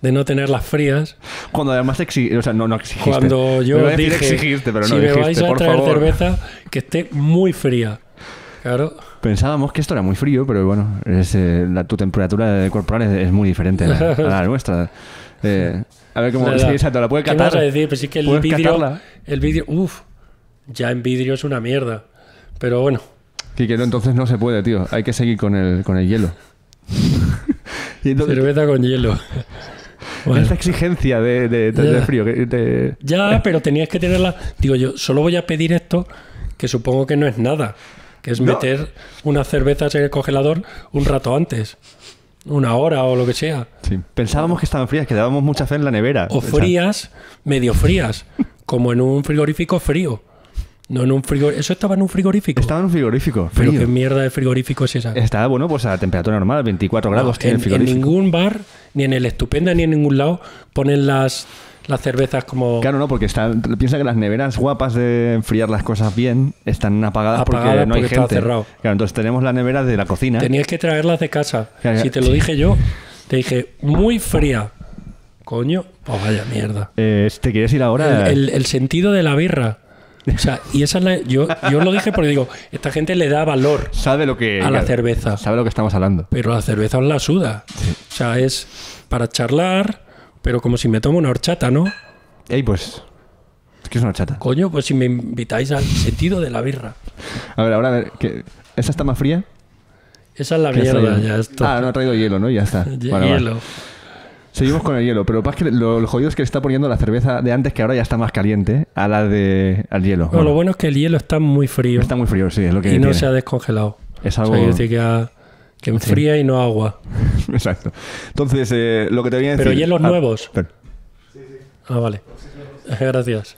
de no tenerlas frías. Cuando además exigiste, o sea, no, no exigiste. Cuando yo me dije, exigiste, pero no si me vais a por traer cerveza, que esté muy fría. Claro. Pensábamos que esto era muy frío, pero bueno, es, eh, tu temperatura corporal es, muy diferente a la, [laughs] nuestra. Eh, a ver cómo. Sí, te la puedes catar. ¿Qué vas a decir? Pues sí que el vidrio. El vidrio. Uf, ya en vidrio es una mierda. Pero bueno. ...quique, entonces no se puede, tío. Hay que seguir con el, hielo. [laughs] Cerveza con hielo. con [laughs] Esta exigencia de, de, frío. ya, pero tenías que tenerla. Digo yo, solo voy a pedir esto, que supongo que no es nada. Que es meter unas cervezas en el congelador un rato antes. Una hora o lo que sea. Pensábamos que estaban frías, que dábamos mucha fe en la nevera. O frías, medio frías, [laughs] como en un frigorífico frío. No en un frigorífico. Eso estaba en un frigorífico. Estaba en un frigorífico. Pero qué mierda de frigorífico es esa. Estaba, bueno, pues a temperatura normal, 24 grados En ningún bar, ni en el Estupenda, ni en ningún lado, ponen las, las cervezas como. Claro, no, porque están, piensa que las neveras guapas de enfriar las cosas bien están apagadas, porque no hay gente. Claro, entonces tenemos las neveras de la cocina. Tenías que traerlas de casa. si te lo dije yo, te dije, muy fría. Coño, pues vaya mierda. Eh, ¿Te quieres ir ahora? el sentido de la birra. O sea, y esa yo, yo lo dije porque digo, esta gente le da valor sabe lo que, a la cerveza. Sabe lo que estamos hablando. Pero la cerveza os la suda. O sea, es para charlar, pero como si me tomo una horchata, ¿no? Ey, pues. ¿Qué es una horchata? Coño, pues si me invitáis al sentido de la birra. A ver, ahora a ver, ¿esa está más fría? Esa es la mierda, ya está. Ah, no ha traído hielo, ¿no? Ya está. [laughs] hielo. Seguimos con el hielo, pero que lo, lo, jodido es que le está poniendo la cerveza de antes, que ahora ya está más caliente, a la de al hielo. lo bueno es que el hielo está muy frío. Está muy frío, sí, es lo que. Y no se ha descongelado. Es algo. decir que, enfría y no agua. [laughs] Exacto. Entonces, eh, lo que te voy a decir. Pero hielos ah, nuevos. Sí, sí. Ah, vale. Gracias.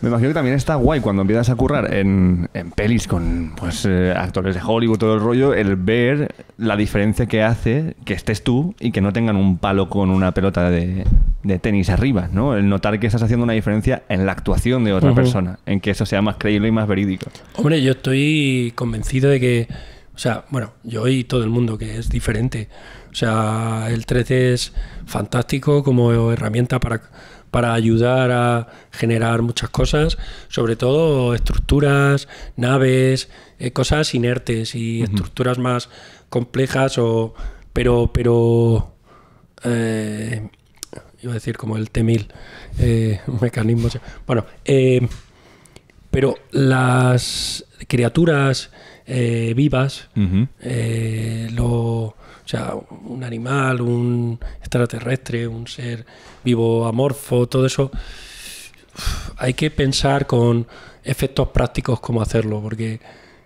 Me imagino que también está guay cuando empiezas a currar en, en pelis con pues, eh, actores de Hollywood, todo el rollo, el ver la diferencia que hace que estés tú y que no tengan un palo con una pelota de, tenis arriba, ¿no? El notar que estás haciendo una diferencia en la actuación de otra persona, en que eso sea más creíble y más verídico. Hombre, yo estoy convencido de que, o sea, bueno, yo y todo el mundo que es diferente. O sea, el 13 es fantástico como herramienta para para ayudar a generar muchas cosas, sobre todo estructuras, naves, eh, cosas inertes y estructuras más complejas o pero pero eh, iba a decir como el T1000 eh, [laughs] mecanismos bueno eh, pero las criaturas vivas lo o sea, un animal, un extraterrestre, un ser vivo amorfo, todo eso, hay que pensar con efectos prácticos cómo hacerlo, porque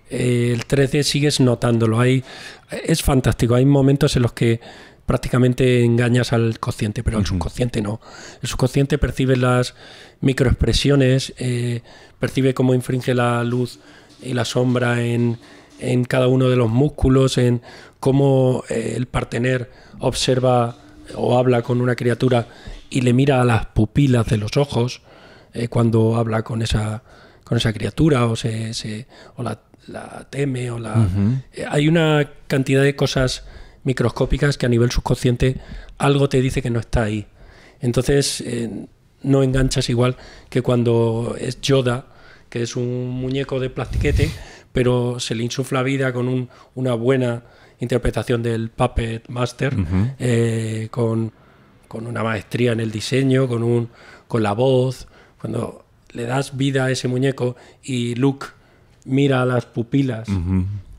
eh, el 3D sigues notándolo. es fantástico. Hay momentos en los que prácticamente engañas al consciente, pero al subconsciente no. El subconsciente percibe las microexpresiones, eh, percibe cómo infringe la luz y la sombra en, en cada uno de los músculos, en cómo eh, el partener observa o habla con una criatura y le mira a las pupilas de los ojos eh, cuando habla con esa, con esa criatura o, se, o la, teme o la... Eh, hay una cantidad de cosas microscópicas que a nivel subconsciente algo te dice que no está ahí. Entonces no enganchas igual que cuando es Yoda, que es un muñeco de plastiquete, pero se le insufla vida con una buena interpretación del Puppet Master, eh, con, una maestría en el diseño, con, la voz. Cuando le das vida a ese muñeco y Luke mira a las pupilas e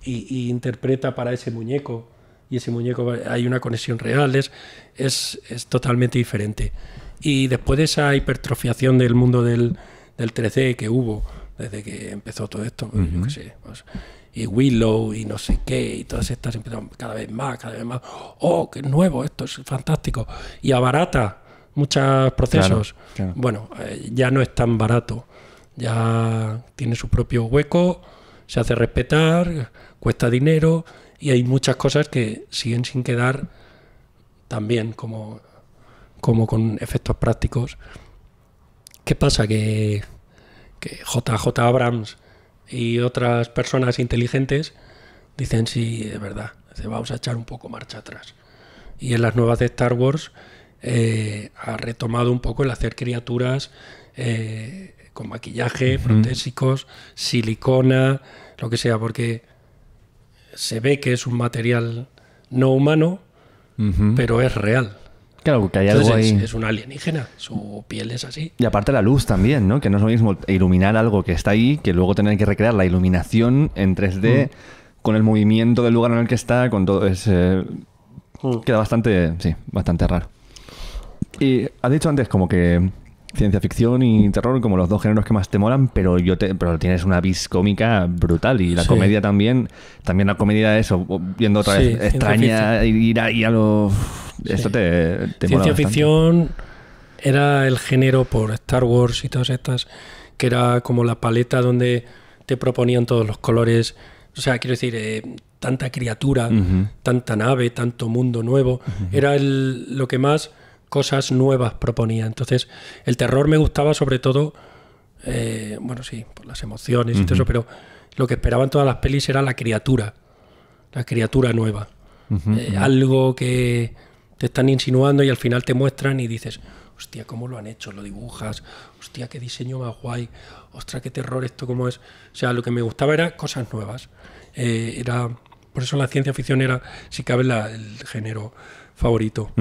y, interpreta para ese muñeco, y ese muñeco hay una conexión real, es, es, totalmente diferente. Y después de esa hipertrofiación del mundo del, del 3D que hubo, desde que empezó todo esto. Pues, pues, y Willow y no sé qué, y todas estas empezaron cada vez más, cada vez más. ¡Oh, qué nuevo! Esto es fantástico. Y abarata muchos procesos. Bueno, eh, ya no es tan barato. Ya tiene su propio hueco, se hace respetar, cuesta dinero y hay muchas cosas que siguen sin quedar también como, como con efectos prácticos. ¿Qué pasa? Que que JJ Abrams y otras personas inteligentes dicen sí, es verdad, vamos a echar un poco marcha atrás. Y en las nuevas de Star Wars eh, ha retomado un poco el hacer criaturas eh, con maquillaje, protésicos, silicona, lo que sea, porque se ve que es un material no humano, pero es real. Claro, que hay algo ahí. Es, un alienígena, su piel es así. Y aparte la luz también, ¿no? Que no es lo mismo iluminar algo que está ahí que luego tener que recrear la iluminación en 3D mm. con el movimiento del lugar en el que está, con todo es mm. Queda bastante, sí, bastante raro. Y has dicho antes como que ciencia ficción y terror como los dos géneros que más te molan, pero yo te, pero tienes una vis cómica brutal y la comedia también, también la comedia eso, viendo otra vez extraña ir a, a lo te, Ciencia ficción era el género por Star Wars y todas estas que era como la paleta donde te proponían todos los colores, o sea, quiero decir, eh, tanta criatura, tanta nave, tanto mundo nuevo, era el, lo que más cosas nuevas proponía. Entonces, el terror me gustaba sobre todo, eh, bueno, sí, por las emociones y todo eso, pero lo que esperaban todas las pelis era la criatura, la criatura nueva. Eh, algo que te están insinuando y al final te muestran y dices, hostia, ¿cómo lo han hecho? Lo dibujas, hostia, qué diseño más guay, ostra qué terror esto, cómo es. O sea, lo que me gustaba era cosas nuevas. Eh, era, por eso la ciencia ficción era, si cabe, el género favorito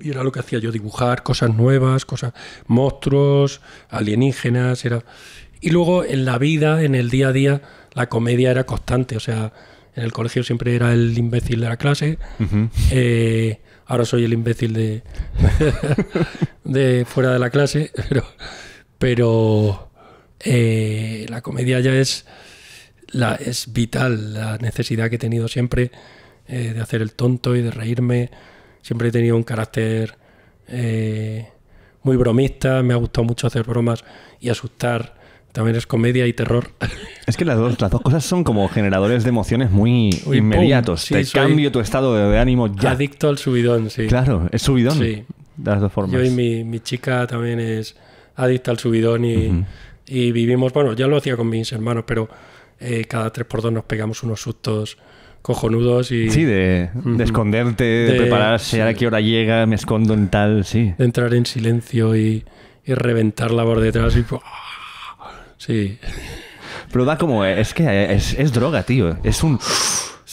y era lo que hacía yo, dibujar cosas nuevas, cosas, monstruos, alienígenas, era... Y luego en la vida, en el día a día, la comedia era constante, o sea, en el colegio siempre era el imbécil de la clase, eh, ahora soy el imbécil de, [laughs] de fuera de la clase, [laughs] pero, eh, la comedia ya es, la, es vital, la necesidad que he tenido siempre eh, de hacer el tonto y de reírme siempre he tenido un carácter eh, muy bromista, me ha gustado mucho hacer bromas y asustar. También es comedia y terror. Es que las dos, las dos cosas son como generadores de emociones muy inmediatos. Te cambio tu estado de ánimo ya. Adicto al subidón, sí. Claro, es subidón. De las dos formas. Yo y mi, chica también es adicta al subidón y, vivimos, bueno, ya lo hacía con mis hermanos, pero eh, cada tres por dos nos pegamos unos sustos cojonudos y... Sí, de, esconderte, de, prepararse, a qué hora llega, me escondo en tal, sí. De entrar en silencio y, y la por detrás y... Ah, sí. Pero da como... Es que es, es droga, tío. Es un...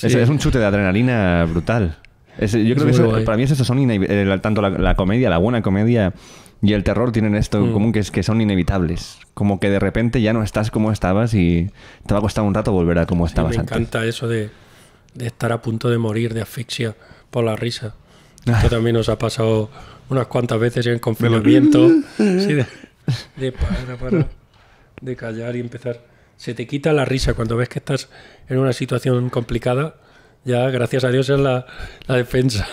Es, un chute de adrenalina brutal. yo creo que para mí es eso, son eh, tanto la, comedia, la buena comedia y el terror tienen esto en mm. común que es que son inevitables. Como que de repente ya no estás como estabas y te va a costar un rato volver a como estabas antes. Me encanta eso de de estar a punto de morir de asfixia por la risa. [laughs] Esto también nos ha pasado unas cuantas veces en confinamiento. [laughs] sí, de, de, de callar y empezar. Se te quita la risa cuando ves que estás en una situación complicada. Ya, gracias a Dios, es la, la defensa.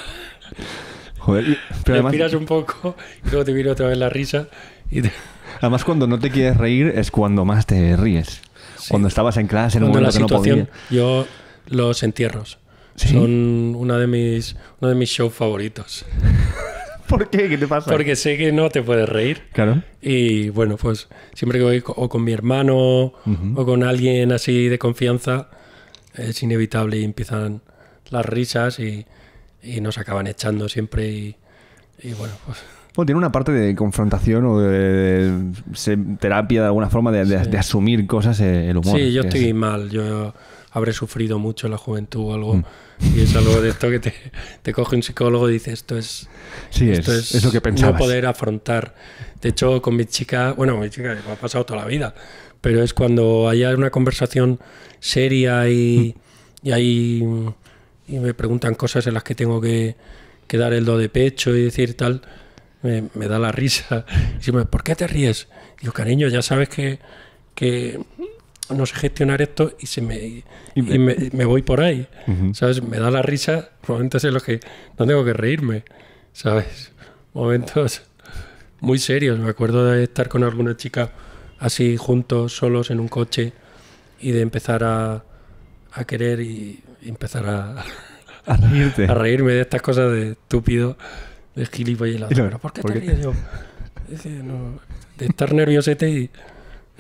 Joder, pero además... un poco y luego te viene otra vez la risa. Y Además, cuando no te quieres reír es cuando más te ríes. Cuando estabas en clase, en un momento que no los entierros. Son una de mis, uno de mis shows favoritos. [laughs] ¿Por qué? ¿Qué te pasa? Porque sé que no te puedes reír. Claro. Y bueno, pues siempre que voy o con mi hermano o con alguien así de confianza, es inevitable y empiezan las risas y, y nos acaban echando siempre. Y, bueno, pues. Bueno, tiene una parte de confrontación o de, terapia de alguna forma, de, asumir cosas eh, el humor. Sí, yo estoy mal. Yo habré sufrido mucho en la juventud o algo. Mm. Y es algo de esto que te, te, coge un psicólogo y dice, esto es, sí, esto es, es, lo que pensabas. no poder afrontar. De hecho, con mi chica, bueno, mi chica me ha pasado toda la vida, pero es cuando haya una conversación seria y, y y me preguntan cosas en las que tengo que, que dar el do de pecho y decir tal. Me, da la risa. Y me, ¿por qué te ríes? Digo, cariño, ya sabes que, que, no sé gestionar esto y se me, y, me, voy por ahí. ¿Sabes? Me da la risa momentos en los que no tengo que reírme. ¿Sabes? Momentos muy serios. Me acuerdo de estar con alguna chica así juntos, solos en un coche y de empezar a, a querer y, empezar a, a, reírte. a reírme de estas cosas de estúpido, de gilipollas. Y ¿Pero por qué te ríes yo? de estar nerviosete y,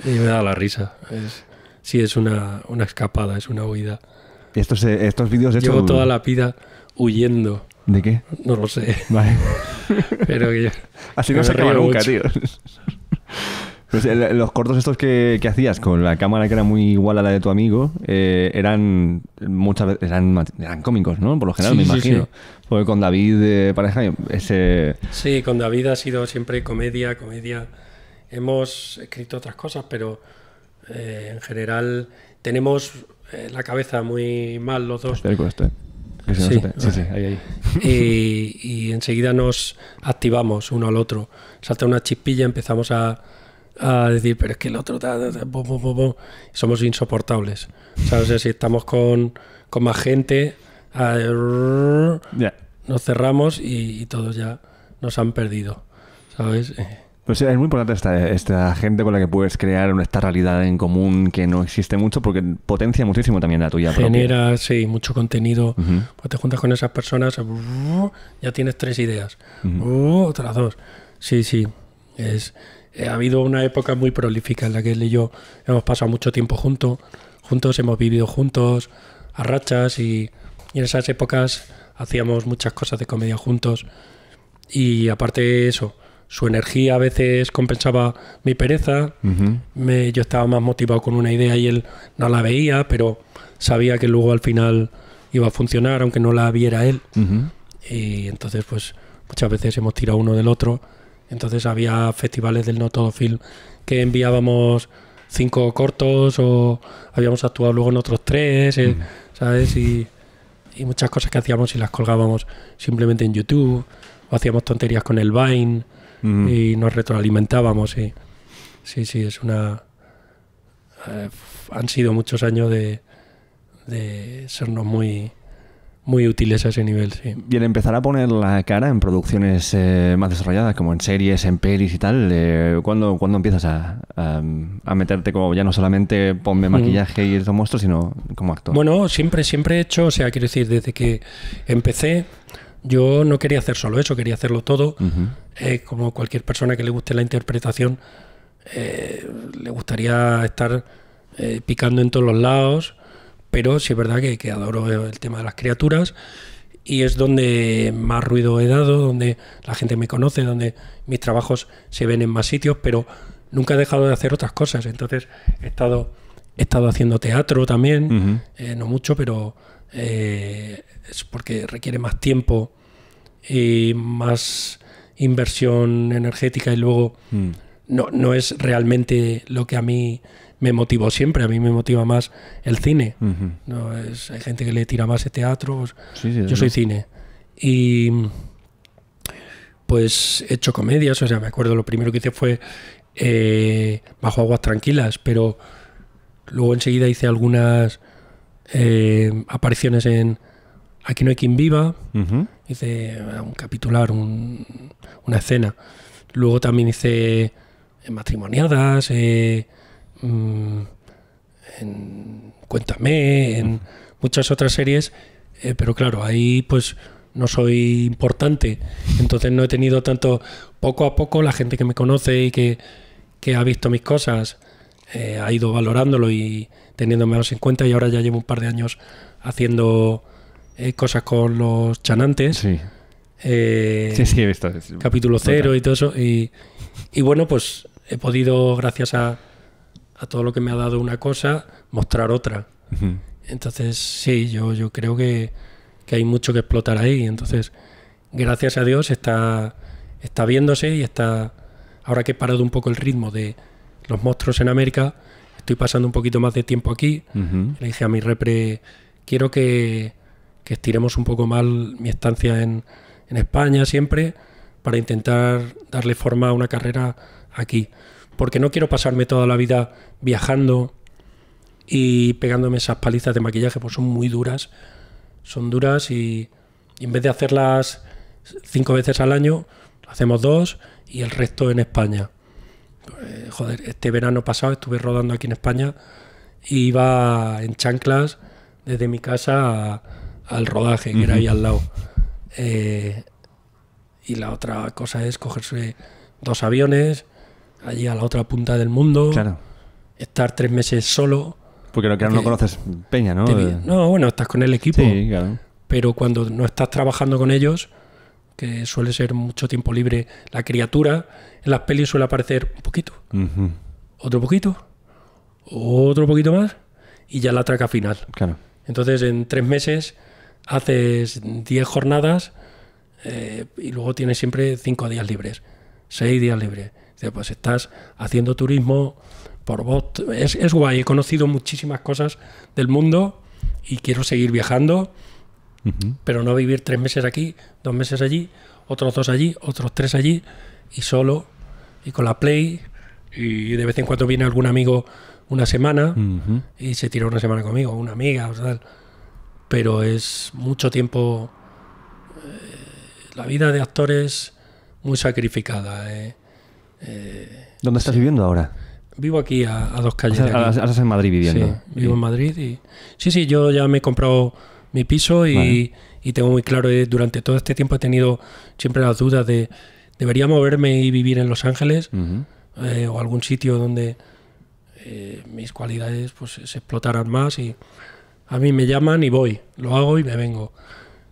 y me da la risa. Es, sí es una, una escapada, es una huida. Estos, eh, estos vídeos... Llevo toda la vida huyendo. ¿De qué? No lo sé. Vale. [laughs] Pero que yo, Así no se acaba nunca, tío. Pues, eh, los cortos estos que, que, hacías con la cámara que era muy igual a la de tu amigo eh, eran muchas veces eran, eran, cómicos, ¿no? Por lo general, me imagino. Sí, sí. Porque con David pareja ese... Sí, con David ha sido siempre comedia, comedia. Hemos escrito otras cosas, pero eh, en general tenemos eh, la cabeza muy mal los dos. Este, sí, [laughs] Y, enseguida nos activamos uno al otro. Salta una chispilla, empezamos a, decir, pero es que el otro... Da, Somos insoportables. si estamos con, más gente, nos cerramos y, todos ya nos han perdido. ¿Sabes? Pues es muy importante esta, gente con la que puedes crear esta realidad en común que no existe mucho porque potencia muchísimo también la tuya. Genera, sí, mucho contenido. Pues te juntas con esas personas, uh, ya tienes tres ideas, uh, otras dos. Sí, sí, eh, ha habido una época muy prolífica en la que él y yo hemos pasado mucho tiempo juntos, juntos hemos vivido juntos, a rachas y en esas épocas hacíamos muchas cosas de comedia juntos y aparte de eso su energía a veces compensaba mi pereza, yo estaba más motivado con una idea y él no la veía, pero sabía que luego al final iba a funcionar, aunque no la viera él. Y entonces, pues muchas veces hemos tirado uno del otro. Entonces había festivales del No Todo Film que enviábamos cinco cortos o habíamos actuado luego en otros tres, eh, ¿sabes? Y, y muchas cosas que hacíamos y las colgábamos simplemente en YouTube o hacíamos tonterías con el Vine y nos retroalimentábamos. Y, sí, sí, es una. Eh, han sido muchos años de, de sernos muy muy útiles a ese nivel, sí. Y el empezar a poner la cara en producciones eh, más desarrolladas, como en series, en pelis y tal, eh, ¿cuándo, empiezas a, a, meterte como ya no solamente ponme maquillaje y esto muestro sino como actor? Bueno, siempre, siempre he hecho, o sea, quiero decir, desde que empecé, yo no quería hacer solo eso, quería hacerlo todo como cualquier persona que le guste la interpretación, eh, le gustaría estar eh, picando en todos los lados, pero sí es verdad que, adoro el tema de las criaturas y es donde más ruido he dado, donde la gente me conoce, donde mis trabajos se ven en más sitios, pero nunca he dejado de hacer otras cosas. Entonces he estado, he estado haciendo teatro también, eh, no mucho, pero es porque requiere más tiempo y más inversión energética y luego mm. no, no, es realmente lo que a mí me motivó siempre, a mí me motiva más el cine. no, es, hay gente que le tira más de teatro, yo soy cine. Y pues he hecho comedias, o sea, me acuerdo, lo primero que hice fue eh, Bajo Aguas Tranquilas, pero luego enseguida hice algunas eh, apariciones en Aquí no hay quien viva hice un capitular, una escena. Luego también hice en eh, matrimoniadas, eh, mm, en Cuéntame, en muchas otras series, eh, pero claro, ahí pues no soy importante, entonces no he tenido tanto, poco a poco la gente que me conoce y que, ha visto mis cosas ha ido valorándolo y teniéndome más en cuenta y ahora ya llevo un par de años haciendo eh, cosas con los chanantes. Sí. Eh, sí, sí, he capítulo cero y todo eso. Y, bueno, pues he podido, gracias a, todo lo que me ha dado una cosa, mostrar otra. Entonces, sí, yo, yo creo que, hay mucho que explotar ahí. Entonces, gracias a Dios está, está viéndose y está. Ahora que he parado un poco el ritmo de los monstruos en América, estoy pasando un poquito más de tiempo aquí. Le dije a mi repre, quiero que que estiremos un poco mal mi estancia en, España siempre para intentar darle forma a una carrera aquí. Porque no quiero pasarme toda la vida viajando y pegándome esas palizas de maquillaje, pues son muy duras. Son duras y, en vez de hacerlas cinco veces al año, hacemos dos y el resto en España. Eh, joder, este verano pasado estuve rodando aquí en España y iba en chanclas desde mi casa a al rodaje, que era ahí al lado. Eh, y la otra cosa es cogerse dos aviones allí a la otra punta del mundo. Claro. Estar tres meses solo. Porque lo que no conoces Peña, ¿no? no, bueno, estás con el equipo. Sí, Pero cuando no estás trabajando con ellos, que suele ser mucho tiempo libre, la criatura en las pelis suele aparecer un poquito. Otro poquito. Otro poquito más. Y ya la traca final. Claro. Entonces, en tres meses haces 10 jornadas eh, y luego tienes siempre 5 días libres, 6 días libres. Pues estás haciendo turismo por bot Es, es guay, he conocido muchísimas cosas del mundo y quiero seguir viajando, pero no vivir 3 meses aquí, 2 meses allí, otros 2 allí, otros 3 allí y solo y con la Play y de vez en cuando viene algún amigo una semana y se tira una semana conmigo, una amiga o tal pero es mucho tiempo. Eh, la vida de actores muy sacrificada. Eh, eh, ¿Dónde estás viviendo ahora? Vivo aquí a, dos calles. de en Madrid viviendo. Sí, vivo en Madrid y. Sí, sí, yo ya me he comprado mi piso y, tengo muy claro, durante todo este tiempo he tenido siempre las dudas de. ¿Debería moverme y vivir en Los Ángeles? o algún sitio donde mis cualidades pues se explotaran más y a mí me llaman y voy, lo hago y me vengo.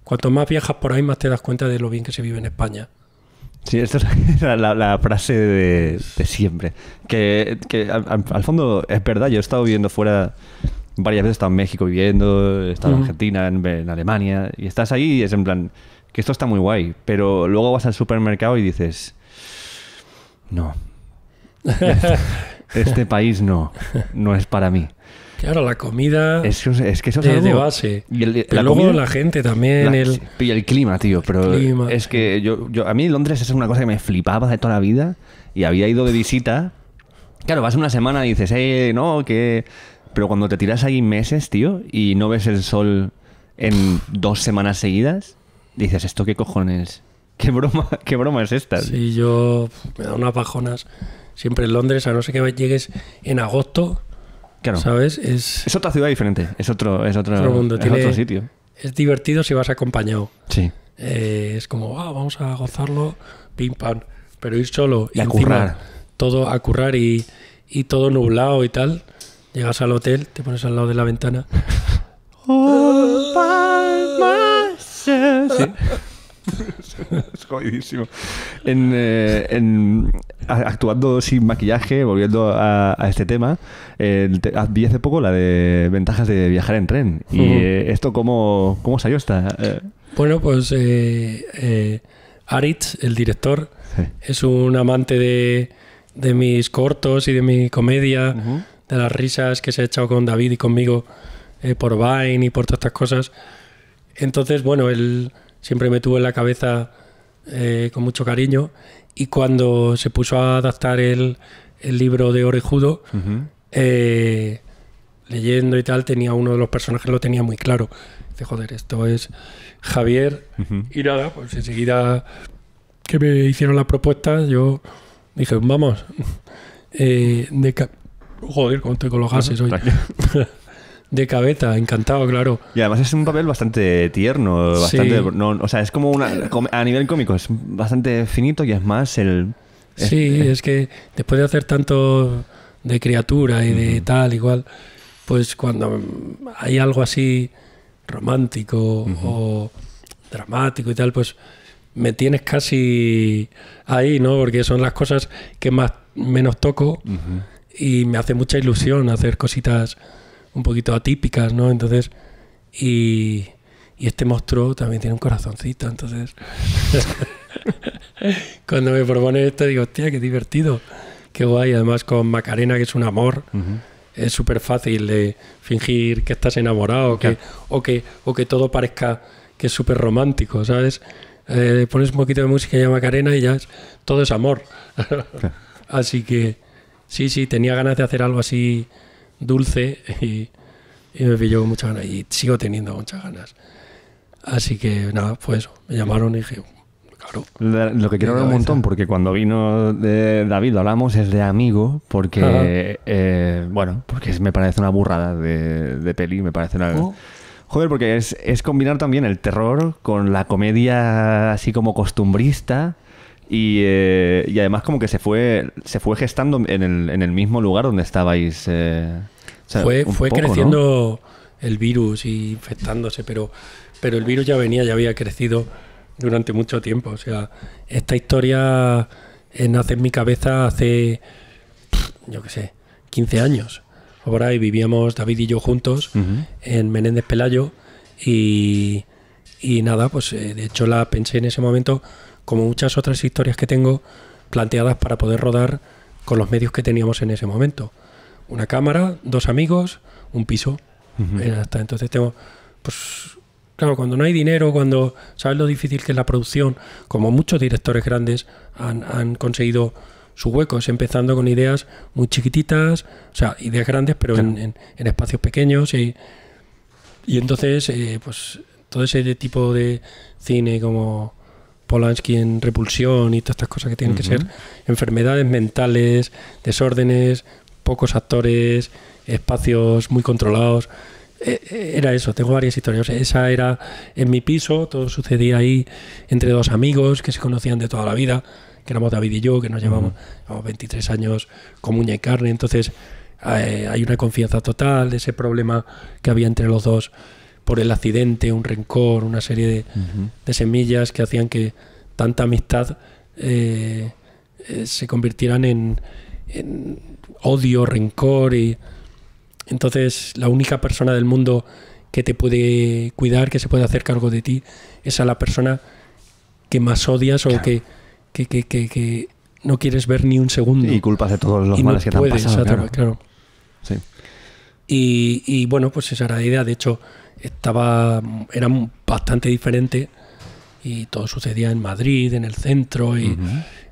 Cuanto más viajas por ahí, más te das cuenta de lo bien que se vive en España. Sí, esta es [laughs] la, frase de, siempre. Que, al, fondo es verdad, yo he estado viviendo fuera varias veces, he estado en México viviendo, he estado en Argentina, en, Alemania, y estás ahí y es en plan, que esto está muy guay, pero luego vas al supermercado y dices, no, [laughs] este país no, no es para mí. Claro, la comida es, que eso es de, base. Y la luego la gente también. el, y el clima, tío. Pero clima. es que yo, yo, a mí Londres es una cosa que me flipaba de toda la vida y había ido de visita. Claro, vas una semana y dices, eh, no, que... Pero cuando te tiras ahí meses, tío, y no ves el sol en dos semanas seguidas, dices, ¿esto qué cojones? ¿Qué broma, [laughs] qué broma es esta? Sí, yo me da unas pajonas. siempre en Londres, a no ser que llegues en agosto ¿Sabes? Es, otra ciudad diferente, es otro, es otro, mundo. Es otro sitio. Es divertido si vas acompañado. Sí. Eh, es como, ah, vamos a gozarlo, pim pam. Pero ir solo y, y a currar. todo a currar y, todo nublado y tal. Llegas al hotel, te pones al lado de la ventana. [laughs] Oh, [laughs] [laughs] es jodidísimo. En, eh, actuando sin maquillaje, volviendo a, este tema, eh, hace poco la de ventajas de viajar en tren. ¿Y eh, esto cómo, cómo salió esta? Eh? Bueno, pues Aritz, el director, es un amante de, mis cortos y de mi comedia, de las risas que se ha echado con David y conmigo por Vine y por todas estas cosas. Entonces, bueno, él... El siempre me tuvo en la cabeza eh, con mucho cariño. Y cuando se puso a adaptar el, libro de Orejudo, eh, leyendo y tal, tenía uno de los personajes, lo tenía muy claro. Dice, joder, esto es Javier. Y nada, pues enseguida que me hicieron la propuesta, yo dije, vamos, [laughs] eh, de joder, como estoy con los gases hoy. [laughs] de cabeta, encantado, claro. Y además es un papel bastante tierno, o sea, es como una... A nivel cómico es bastante finito y es más el... sí, eh. es, que después de hacer tanto de criatura y de tal, igual, pues cuando hay algo así romántico o dramático y tal, pues me tienes casi ahí, ¿no? Porque son las cosas que más menos toco y me hace mucha ilusión hacer cositas un poquito atípicas, ¿no? Entonces, y, este monstruo también tiene un corazoncito, entonces... [laughs] cuando me propone esto digo, hostia, qué divertido, qué guay. Además con Macarena, que es un amor, es súper fácil de fingir que estás enamorado o, que, o que todo parezca que es súper romántico, ¿sabes? Eh, pones un poquito de música y a Macarena y ya es, todo es amor. [laughs] así que sí, sí, tenía ganas de hacer algo así dulce y, me pilló muchas ganas y sigo teniendo muchas ganas. Así que nada, fue eso. Me llamaron y dije, claro. Lo que quiero hablar un montón, porque cuando vino de David lo hablamos, es de amigo, porque, eh, bueno, porque me parece una burrada de, de peli, me parece una... Oh. Joder, porque es, es combinar también el terror con la comedia así como costumbrista. Y, eh, y, además como que se fue, se fue gestando en el, en el mismo lugar donde estabais. Eh, fue fue creciendo el virus y infectándose, pero, pero el virus ya venía, ya había crecido durante mucho tiempo. O sea, esta historia eh, nace en mi cabeza hace, yo qué sé, 15 años. Ahora y vivíamos David y yo juntos en Menéndez Pelayo y, y nada, pues de hecho la pensé en ese momento como muchas otras historias que tengo planteadas para poder rodar con los medios que teníamos en ese momento. Una cámara, dos amigos, un piso. Eh, entonces tengo, pues claro, cuando no hay dinero, cuando sabes lo difícil que es la producción, como muchos directores grandes han, han conseguido sus huecos, empezando con ideas muy chiquititas, o sea, ideas grandes, pero en, espacios pequeños. Y, y entonces, eh, pues todo ese tipo de cine como Polanski en repulsión y todas estas cosas que tienen que ser enfermedades mentales, desórdenes, pocos actores, espacios muy controlados. E, e, era eso, tengo varias historias. esa era en mi piso, todo sucedía ahí entre dos amigos que se conocían de toda la vida, que éramos David y yo, que nos llevamos, 23 años con uña y carne. Entonces eh, hay una confianza total, ese problema que había entre los dos por el accidente, un rencor, una serie de, semillas que hacían que tanta amistad eh, eh, se convirtieran en, en, odio, rencor. Y entonces la única persona del mundo que te puede cuidar, que se puede hacer cargo de ti, es a la persona que más odias o que, que, que, que, no quieres ver ni un segundo. Y culpas de todos los males que te puedes, han pasado. Claro. Sí. Y, y, bueno, pues esa era la idea. De hecho, estaba, era bastante diferente y todo sucedía en Madrid, en el centro y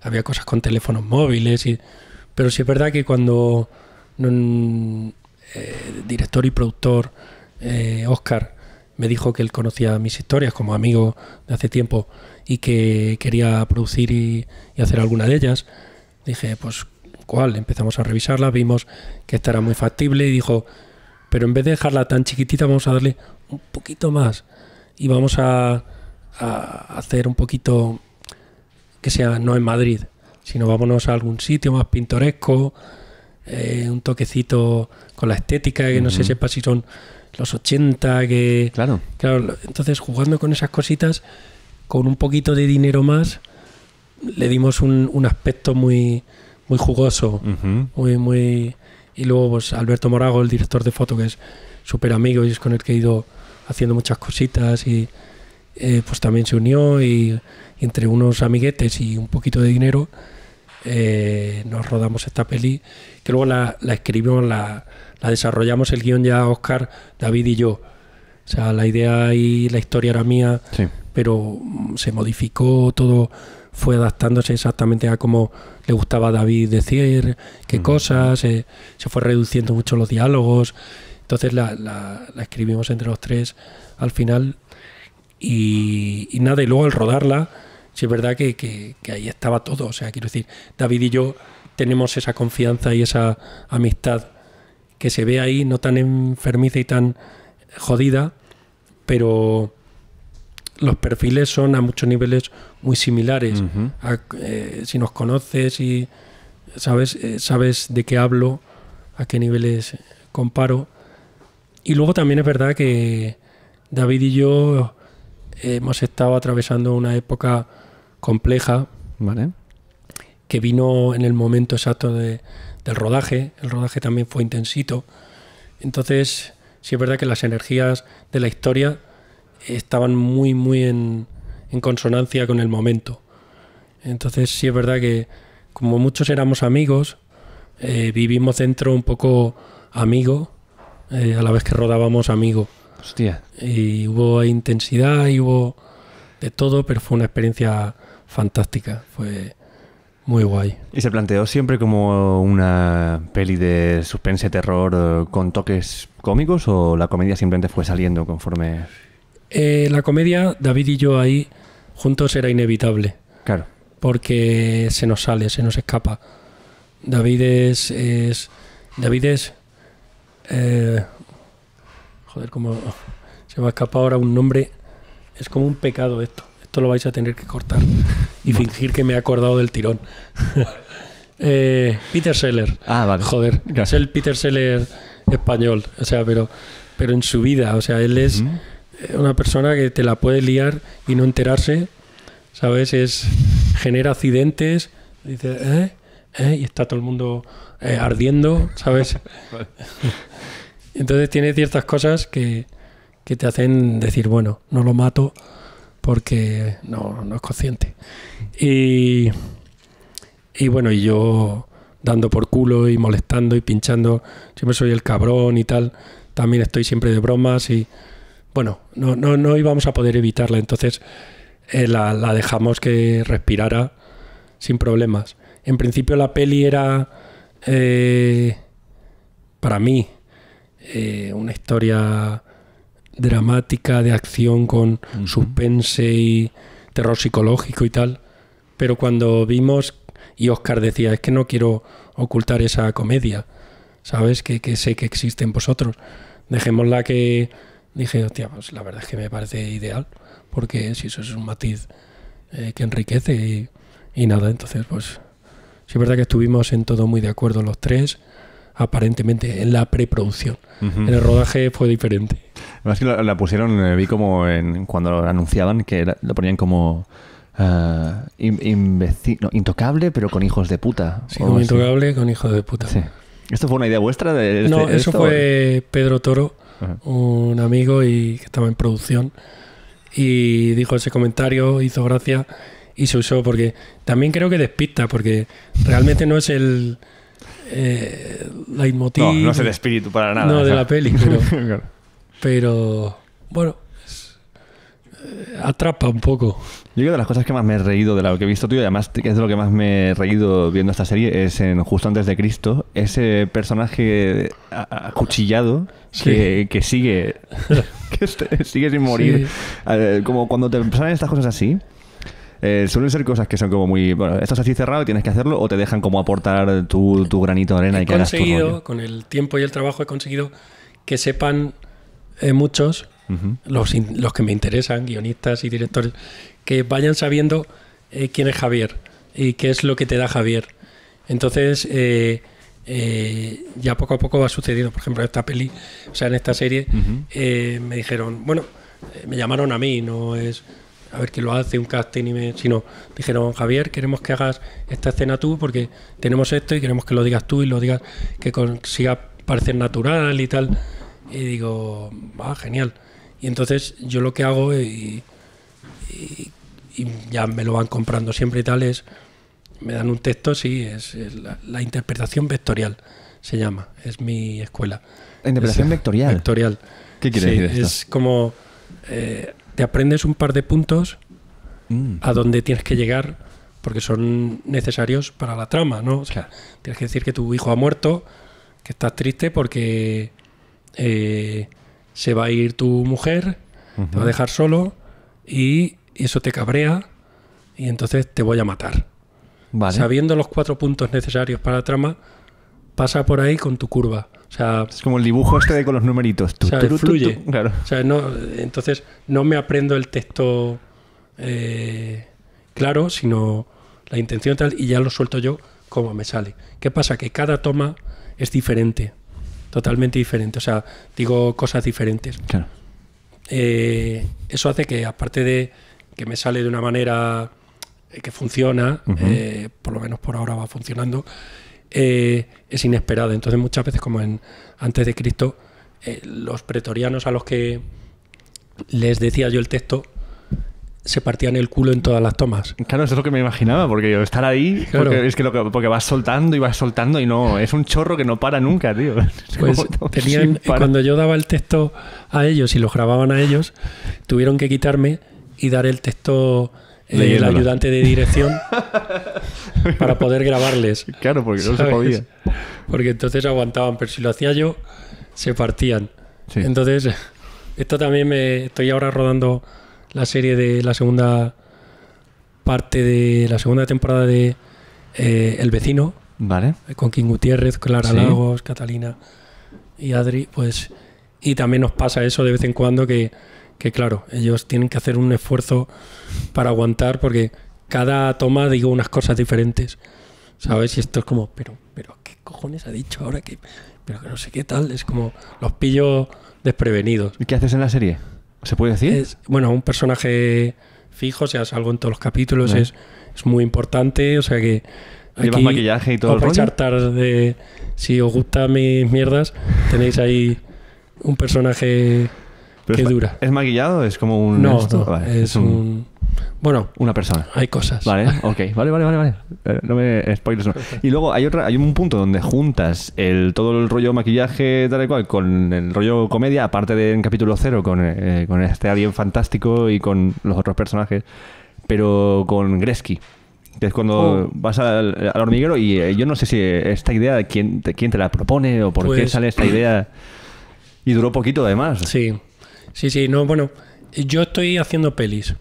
había cosas con teléfonos móviles. Y, pero sí es verdad que cuando mm, ...el eh, director y productor Oscar eh, me dijo que él conocía mis historias como amigo de hace tiempo y que quería producir y, y hacer alguna de ellas, dije, pues, ¿cuál? Empezamos a revisarla, vimos que esta era muy factible y dijo, pero en vez de dejarla tan chiquitita vamos a darle un poquito más y vamos a, hacer un poquito que sea no en Madrid, sino vámonos a algún sitio más pintoresco, eh, un toquecito con la estética, que no se sepa si son los 80, que... Claro. claro. Entonces, jugando con esas cositas, con un poquito de dinero más, le dimos un, aspecto muy, muy jugoso, muy, muy... Y luego, pues, Alberto Morago, el director de foto, que es súper amigo y es con el que he ido haciendo muchas cositas y eh, pues también se unió y, entre unos amiguetes y un poquito de dinero eh, nos rodamos esta peli que luego la, escribimos, la, desarrollamos el guión ya Oscar, David y yo. O sea, la idea y la historia era mía, pero mm, se modificó todo fue adaptándose exactamente a cómo le gustaba a David decir, qué cosas, eh, se fue reduciendo mucho los diálogos, entonces la, escribimos entre los tres al final y, nada, y luego al rodarla, sí es verdad que, ahí estaba todo, o sea, quiero decir, David y yo tenemos esa confianza y esa amistad que se ve ahí, no tan enfermiza y tan jodida, pero los perfiles son a muchos niveles muy similares. Eh, si nos conoces y sabes, eh, sabes de qué hablo, a qué niveles comparo, y luego también es verdad que David y yo hemos estado atravesando una época compleja. Que vino en el momento exacto del rodaje. El rodaje también fue intensito. Entonces, sí es verdad que las energías de la historia estaban muy, muy en, consonancia con el momento. Entonces, sí es verdad que, como muchos éramos amigos, eh, vivimos dentro un poco amigo eh, a la vez que rodábamos Amigo. Hostia. Y hubo intensidad y hubo de todo, pero fue una experiencia fantástica. Fue muy guay. Y se planteó siempre como una peli de suspense, terror con toques cómicos o la comedia simplemente fue saliendo conforme. Eh, la comedia, David y yo ahí juntos era inevitable. Claro. Porque se nos sale, se nos escapa. David es David es eh, joder, como se me ha escapado ahora un nombre. Es como un pecado esto. Esto lo vais a tener que cortar y fingir que me he acordado del tirón. [laughs] Eh, Peter Seller. Ah, vale. Joder, es el Peter Seller español. O sea, pero, pero en su vida. O sea, él es eh, una persona que te la puede liar y no enterarse. ¿Sabes? Es genera accidentes. Dice, ¿eh? ¿Eh? Y está todo el mundo ardiendo, ¿sabes? [laughs] Entonces tiene ciertas cosas que, te hacen decir, bueno, no lo mato porque no, es consciente. Y, y bueno, y yo dando por culo y molestando y pinchando, siempre soy el cabrón y tal, también estoy siempre de bromas y bueno, no, no, no íbamos a poder evitarla, entonces eh, la, dejamos que respirara sin problemas. En principio la peli era, eh, para mí, eh, una historia dramática de acción con suspense y terror psicológico y tal. Pero cuando vimos, y Oscar decía, es que no quiero ocultar esa comedia, ¿sabes? Que, sé que existe en vosotros. Dejémosla que... Dije, hostia, pues la verdad es que me parece ideal, porque si eso es un matiz eh, que enriquece y, y nada, entonces pues... Sí, es verdad que estuvimos en todo muy de acuerdo los tres aparentemente en la preproducción. En el rodaje fue diferente. que la, pusieron, eh, vi como cuando lo anunciaban que lo ponían como eh, intocable, pero con hijos de puta. Sí, como intocable con hijos de puta. ¿Esto fue una idea vuestra? Este, no, eso fue Pedro Toro, un amigo y que estaba en producción. Y dijo ese comentario, hizo gracia y se usó porque también creo que despista, porque realmente no es el eh, leitmotiv. No, no es el espíritu para nada. No, de la peli, pero. [laughs] bueno, eh, atrapa un poco. Yo creo que de las cosas que más me he reído de lo que he visto tú y además que es de lo que más me he reído viendo esta serie, es en Justo antes de Cristo, ese personaje acuchillado que, sigue [laughs] sigue sin morir. Como cuando te pasan estas cosas así, eh, suelen ser cosas que son como muy. Bueno, esto es así cerrado y tienes que hacerlo, o te dejan como aportar tu, granito de arena y que conseguido, Con el tiempo y el trabajo he conseguido que sepan eh, muchos, los, que me interesan, guionistas y directores, que vayan sabiendo eh, quién es Javier y qué es lo que te da Javier. Entonces, ya poco a poco va sucediendo. Por ejemplo, en esta peli, o sea, en esta serie, me dijeron, bueno, me llamaron a mí, no es a ver que lo hace, un casting, y me, sino dijeron, Javier, queremos que hagas esta escena tú porque tenemos esto y queremos que lo digas tú y lo digas, que consiga parecer natural y tal. Y digo, va, ah, genial. Y entonces yo lo que hago y, y, ya me lo van comprando siempre y tal es, me dan un texto, sí, es, la, interpretación vectorial se llama, es mi escuela. Interpretación vectorial. Vectorial. ¿Qué quiere decir Es como eh, te aprendes un par de puntos mm. a donde tienes que llegar porque son necesarios para la trama, ¿no? O sea, tienes que decir que tu hijo ha muerto, que estás triste porque eh, se va a ir tu mujer, te va a dejar solo y eso te cabrea y entonces te voy a matar. Sabiendo los cuatro puntos necesarios para la trama, pasa por ahí con tu curva es como el dibujo este de con los numeritos. Tú, fluye. entonces no me aprendo el texto eh, claro, sino la intención tal y ya lo suelto yo como me sale. ¿Qué pasa? Que cada toma es diferente, totalmente diferente. O sea, digo cosas diferentes. Eh, eso hace que aparte de que me sale de una manera eh, que funciona, por lo menos por ahora va funcionando, eh, es inesperado. Entonces muchas veces, como en antes de Cristo, eh, los pretorianos a los que les decía yo el texto se partían el culo en todas las tomas. Claro, eso es lo que me imaginaba, porque yo, estar ahí, porque, es que, lo que, porque vas soltando y vas soltando y no, es un chorro que no para nunca, tío. [laughs] Pues tenían, cuando yo daba el texto a ellos y los grababan a ellos, tuvieron que quitarme y dar el texto el ayudante de dirección [laughs] para poder grabarles. Claro, porque no se podía. Porque entonces aguantaban, pero si lo hacía yo, se partían. Entonces, esto también me. Estoy ahora rodando la serie de la segunda parte de la segunda temporada de eh, El Vecino. Vale. Con King Gutiérrez, Clara Lagos, Catalina y Adri, pues. Y también nos pasa eso de vez en cuando que que claro, ellos tienen que hacer un esfuerzo para aguantar porque cada toma digo unas cosas diferentes. ¿Sabes? Y esto es como, pero, pero, ¿qué cojones ha dicho ahora que.? Pero que no sé qué tal, es como los pillo desprevenidos. ¿Y qué haces en la serie? ¿Se puede decir? bueno, un personaje fijo, o sea, salgo en todos los capítulos, es, es muy importante, o sea que. maquillaje y todo el de si os gustan mis mierdas, tenéis ahí un personaje es dura. ¿Es maquillado? ¿Es como un.? No, es, un, Bueno, una persona. Hay cosas. Vale, ok, vale, vale, vale, eh, No me spoilers. [laughs] Y luego hay otra, hay un punto donde juntas el todo el rollo maquillaje tal y cual con el rollo comedia, aparte de en capítulo cero con, eh, este alien fantástico y con los otros personajes, pero con Gresky que es cuando oh. vas al, hormiguero y eh, yo no sé si esta idea quién, quién te la propone o por qué pues sale esta idea y duró poquito además. Sí, Sí, sí, no, bueno, yo estoy haciendo pelis.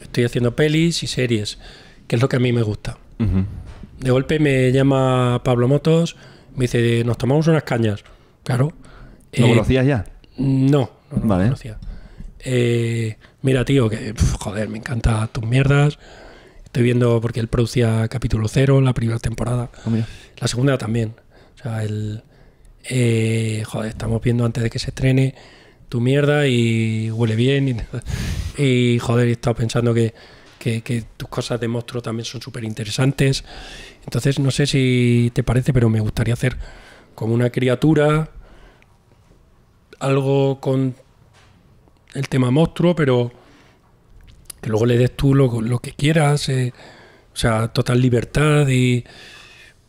Estoy haciendo pelis y series, que es lo que a mí me gusta. De golpe me llama Pablo Motos, me dice, nos tomamos unas cañas. Claro. ¿Lo eh, conocías ya? No, no, eh, mira, tío, que joder, me encantan tus mierdas. Estoy viendo porque él producía capítulo cero, la primera temporada. Ah, la segunda también. O sea, él. Eh, joder, estamos viendo antes de que se estrene tu mierda y huele bien. Y, [laughs] joder, he estado pensando que, tus cosas de monstruo también son súper interesantes. Entonces, no sé si te parece, pero me gustaría hacer como una criatura, algo con el tema monstruo, pero que luego le des tú lo, lo que quieras, eh, o sea, total libertad y...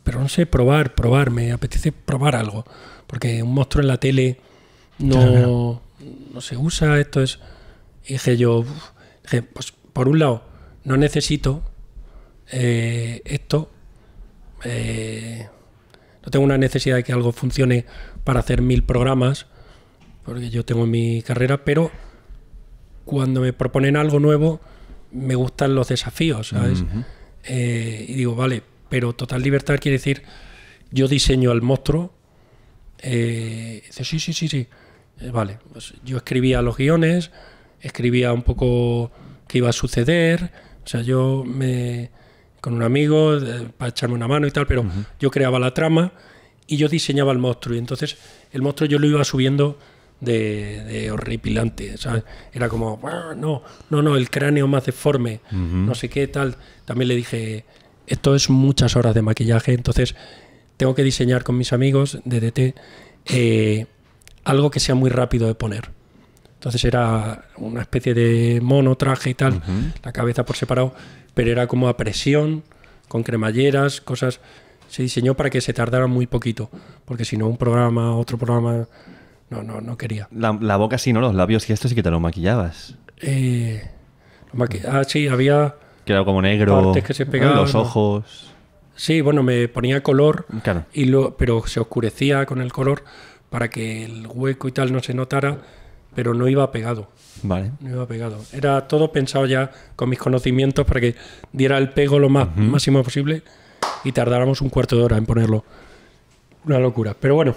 Pero no sé, probar, probar, me apetece probar algo, porque un monstruo en la tele no no se usa, esto es... Y dije yo, pues por un lado, no necesito eh, esto, eh, no tengo una necesidad de que algo funcione para hacer mil programas, porque yo tengo mi carrera, pero cuando me proponen algo nuevo, me gustan los desafíos, eh, y digo, vale, pero total libertad quiere decir, yo diseño al monstruo. dice, sí, sí, sí, sí. Eh, vale, pues yo escribía los guiones, escribía un poco qué iba a suceder, o sea, yo me con un amigo para echarme una mano y tal, pero yo creaba la trama y yo diseñaba el monstruo y entonces el monstruo yo lo iba subiendo de, horripilante, Era como, no, no, no, el cráneo más deforme, no sé qué tal. También le dije, esto es muchas horas de maquillaje, entonces tengo que diseñar con mis amigos de DT eh, algo que sea muy rápido de poner. Entonces era una especie de mono, traje y tal, la cabeza por separado, pero era como a presión, con cremalleras, cosas. Se diseñó para que se tardara muy poquito, porque si no, un programa, otro programa, no, no, no quería. La, boca sí, ¿no? Los labios y esto sí que te lo maquillabas. Eh, lo ah, sí, había. Que como negro. Que se los ojos. Sí, bueno, me ponía color, pero se oscurecía con el color para que el hueco y tal no se notara, pero no iba pegado. Vale. No iba pegado. Era todo pensado ya con mis conocimientos para que diera el pego lo más, máximo posible y tardáramos un cuarto de hora en ponerlo. Una locura. Pero bueno,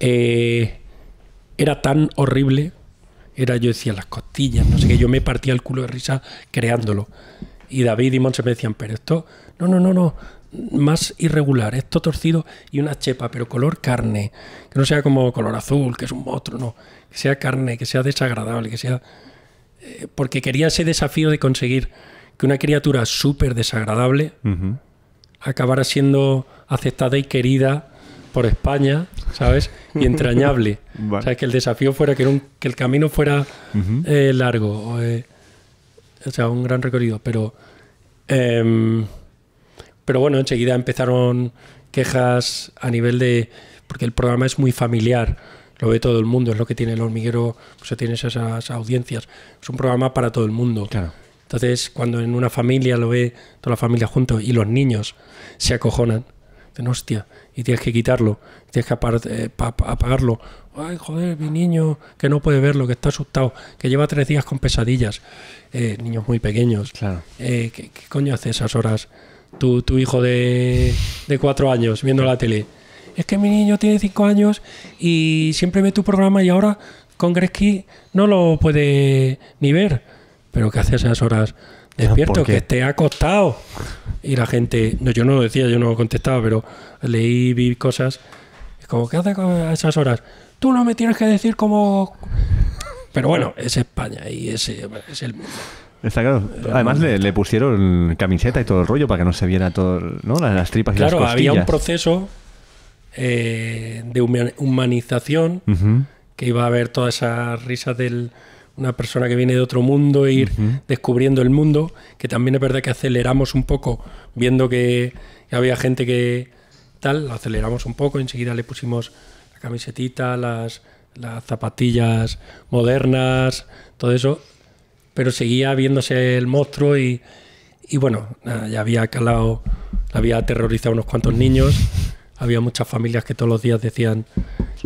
eh, era tan horrible. Era yo decía las costillas, no sé qué. Yo me partía el culo de risa creándolo. Y David y Monse me decían, pero esto, no, no, no, no, más irregular, esto torcido y una chepa, pero color carne, que no sea como color azul, que es un monstruo, no, que sea carne, que sea desagradable, que sea... Eh, porque quería ese desafío de conseguir que una criatura súper desagradable acabara siendo aceptada y querida por España, ¿sabes? Y entrañable. [laughs] O sea, que el desafío fuera que, el camino fuera eh, largo, eh, o sea, un gran recorrido, pero... Em, pero bueno, enseguida empezaron quejas a nivel de... porque el programa es muy familiar, lo ve todo el mundo, es lo que tiene el hormiguero, pues o tienes esas audiencias. Es un programa para todo el mundo. Claro. Entonces, cuando en una familia lo ve toda la familia junto y los niños se acojonan, dicen, hostia, y tienes que quitarlo, tienes que eh, apagarlo. Ay, joder, mi niño que no puede verlo, que está asustado, que lleva tres días con pesadillas. Eh, niños muy pequeños. Claro. Eh, ¿qué, coño hace esas horas tu, hijo de, cuatro años viendo la tele. Es que mi niño tiene cinco años y siempre ve tu programa y ahora con Gretzky no lo puede ni ver. Pero ¿qué hace a esas horas? Despierto, que esté acostado Y la gente, no, yo no lo decía, yo no lo contestaba, pero leí, vi cosas. como, ¿qué hace a esas horas? Tú no me tienes que decir cómo. Pero bueno, es España y ese es el Está claro. Además le, pusieron camiseta y todo el rollo para que no se viera todo, ¿no? las, tripas y claro, las costillas. había un proceso eh, de humanización que iba a haber todas esas risas de una persona que viene de otro mundo e ir descubriendo el mundo, que también es verdad que aceleramos un poco, viendo que, había gente que tal, lo aceleramos un poco, enseguida le pusimos la camisetita, las, las zapatillas modernas, todo eso, pero seguía viéndose el monstruo y, bueno, ya había calado, había aterrorizado a unos cuantos niños, había muchas familias que todos los días decían,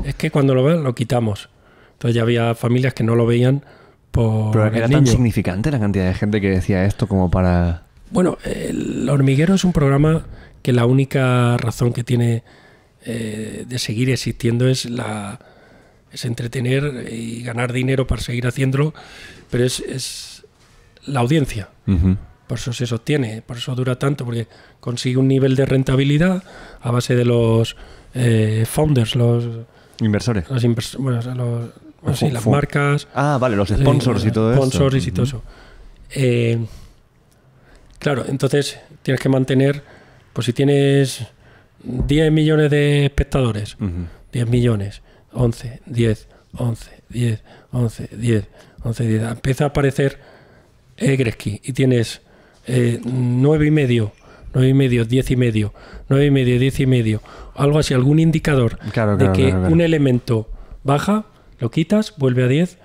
es que cuando lo ven lo quitamos. Entonces ya había familias que no lo veían por... Pero era tan significante la cantidad de gente que decía esto como para... Bueno, el hormiguero es un programa que la única razón que tiene eh, de seguir existiendo es la es entretener y ganar dinero para seguir haciéndolo, pero es, es la audiencia. Por eso se sostiene, por eso dura tanto, porque consigue un nivel de rentabilidad a base de los eh, founders, los inversores. Los las marcas. Ah, vale, los sponsors y todo eso. y todo eso. Eh, claro, entonces tienes que mantener, pues si tienes 10 millones de espectadores, 10 millones, 11, 10, 11, 10, 11, 10, 11, 10. Empieza a aparecer Egreski y tienes eh, 9 y medio. 9 y medio, 10 y medio, 9 y medio, 10 y medio, algo así, algún indicador de que un elemento baja, lo quitas, vuelve a 10.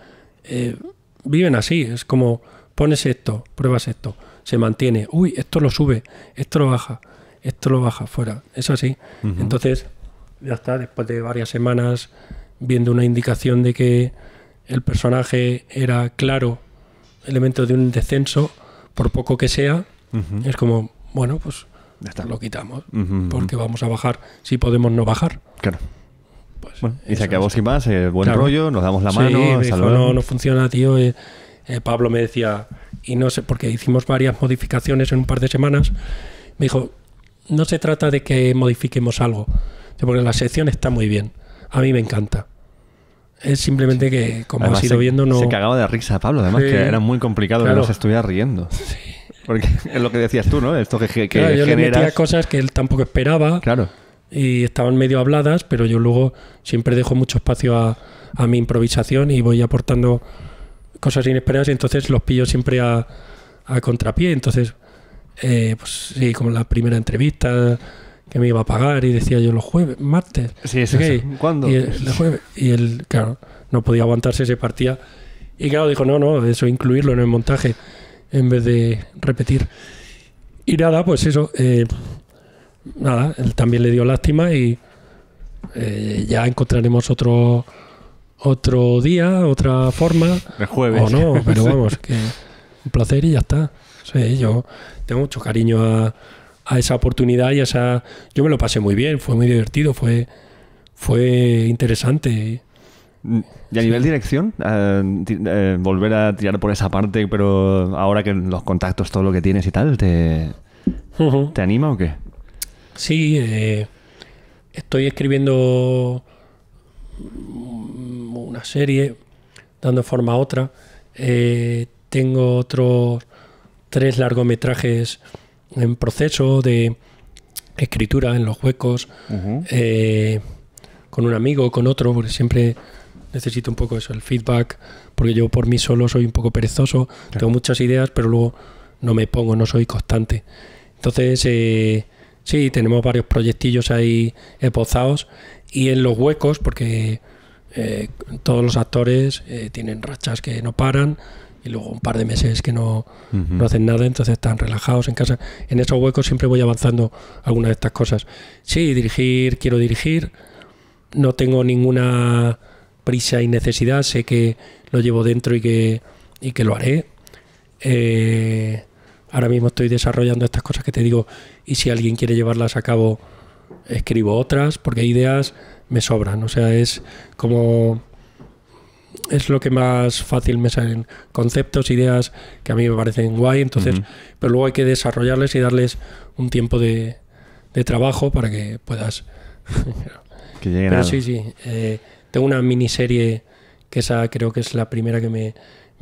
Eh, viven así, es como pones esto, pruebas esto, se mantiene, uy, esto lo sube, esto lo baja, esto lo baja, fuera, es así. Entonces, ya está, después de varias semanas viendo una indicación de que el personaje era claro elemento de un descenso, por poco que sea, es como, bueno, pues ya lo quitamos, porque vamos a bajar, si podemos no bajar. Claro. Pues y se acabó sin más, buen rollo, nos damos la mano. no, no funciona, tío. Eh, eh, Pablo me decía, y no sé, porque hicimos varias modificaciones en un par de semanas, me dijo, no se trata de que modifiquemos algo, porque la sección está muy bien. A mí me encanta. Es simplemente que, como ha has ido viendo, no. Se cagaba de risa Pablo, además, que era muy complicado que no se estuviera riendo. Porque [laughs] es lo que decías tú, ¿no? Esto que, que yo metía cosas que él tampoco esperaba. Claro. Y estaban medio habladas, pero yo luego siempre dejo mucho espacio a, mi improvisación y voy aportando cosas inesperadas y entonces los pillo siempre a, contrapié. Entonces, eh, pues sí, como la primera entrevista, que me iba a pagar y decía yo los jueves, martes. Sí, es ¿Cuándo? Y el, él, claro, no podía aguantarse, ese partía. Y claro, dijo, no, no, eso incluirlo en el montaje en vez de repetir. Y nada, pues eso, eh, nada, él también le dio lástima y eh, ya encontraremos otro otro día, otra forma. El jueves. O no, pero [laughs] vamos, que un placer y ya está. Sí, yo tengo mucho cariño a a esa oportunidad y a esa... Yo me lo pasé muy bien, fue muy divertido, fue, fue interesante. Mm, y a nivel dirección, eh, eh, volver a tirar por esa parte, pero ahora que los contactos, todo lo que tienes y tal, ¿te, ¿te anima o qué? Sí, eh, estoy escribiendo una serie, dando forma a otra. tengo otros tres largometrajes en proceso de escritura, en los huecos, eh, con un amigo, con otro, porque siempre necesito un poco eso, el feedback, porque yo por mí solo soy un poco perezoso, tengo muchas ideas, pero luego no me pongo, no soy constante. Entonces, eh, sí, tenemos varios proyectillos ahí esbozados y en los huecos, porque eh, todos los actores tienen rachas que no paran, y luego un par de meses que no, hacen nada, entonces están relajados en casa. En esos huecos siempre voy avanzando algunas de estas cosas. Sí, dirigir, quiero dirigir, no tengo ninguna prisa y necesidad, sé que lo llevo dentro y que, que lo haré. Eh, ahora mismo estoy desarrollando estas cosas que te digo y si alguien quiere llevarlas a cabo, escribo otras, porque ideas me sobran, o sea, es como es lo que más fácil me salen. Conceptos, ideas que a mí me parecen guay, entonces, pero luego hay que desarrollarles y darles un tiempo de, de trabajo para que puedas. [laughs] que lleguen pero sí, sí. Eh, tengo una miniserie que esa creo que es la primera que me,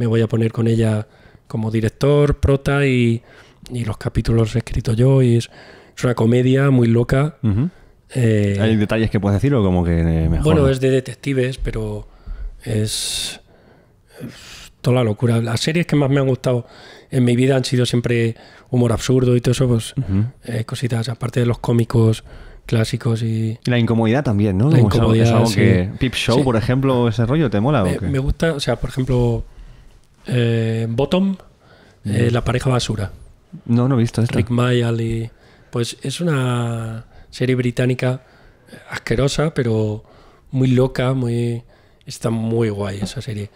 voy a poner con ella como director, prota y, y los capítulos he escrito yo. Y es, una comedia muy loca. Eh, ¿Hay detalles que puedes decir o como que mejor? Bueno, es de detectives, pero es, toda la locura. Las series que más me han gustado en mi vida han sido siempre humor absurdo y todo eso, pues, eh, cositas, aparte de los cómicos clásicos y... la incomodidad también, ¿no? La incomodidad, es algo que... Pip Show, por ejemplo, ese rollo, ¿te mola? Me, gusta, o sea, por ejemplo, eh, Bottom, eh, La pareja basura. No, no he visto esta. Rick Mayall y... Pues es una serie británica asquerosa, pero muy loca, muy... Está muy guay esa serie.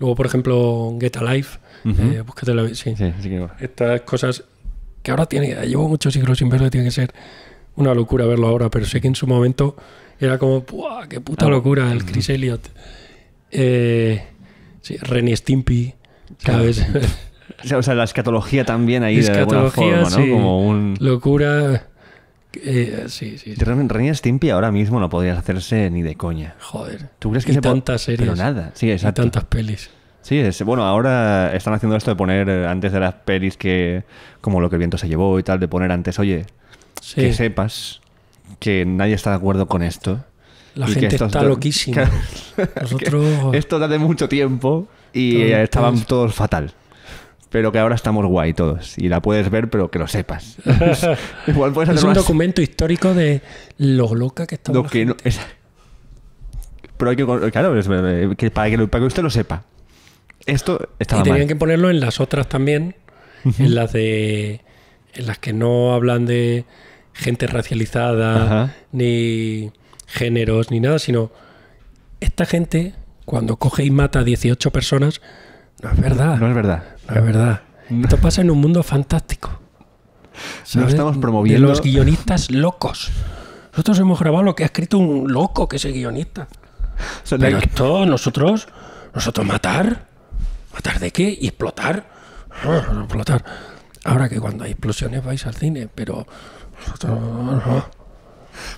Luego, por ejemplo, Get Alive, eh, sí. Sí, sí Estas cosas que ahora tiene, llevo muchos siglos sin verlo, tiene que ser una locura verlo ahora, pero sé que en su momento era como, ¡buah! ¡Qué puta ah, locura! El Chris Elliot. Eh, sí, Stimpy, ¿sabes? [laughs] [laughs] o sea, la escatología también ahí escatología, de como un... Locura. Eh, sí, ahora mismo no podrías hacerse ni de coña. Joder. ¿Tú crees que se tantas series. Pero nada, sí, exacto. tantas pelis. Sí, bueno, ahora están haciendo esto de poner eh, antes de las pelis que, como lo que el viento se llevó y tal, de poner antes, oye, que sepas que nadie está de acuerdo con esto. La gente está loquísima. [laughs] esto da de mucho tiempo y estaban todos fatal pero que ahora estamos guay todos. Y la puedes ver, pero que lo sepas. [laughs] Igual es un documento histórico de lo loca que estamos. Lo Pero hay que. Claro, eh, para, que, usted lo sepa. Esto estaba Y tenían que ponerlo en las otras también. en las de. En las que no hablan de gente racializada, ni géneros, ni nada, sino. Esta gente, cuando coge y mata a 18 personas, no es verdad. No es verdad. No es verdad. Esto pasa en un mundo fantástico. No estamos promoviendo. los guionistas locos. Nosotros hemos grabado lo que ha escrito un loco que es el guionista. Pero nosotros, nosotros matar. ¿Matar de qué? explotar. Ah, explotar. Ahora que cuando hay explosiones vais al cine, pero ah,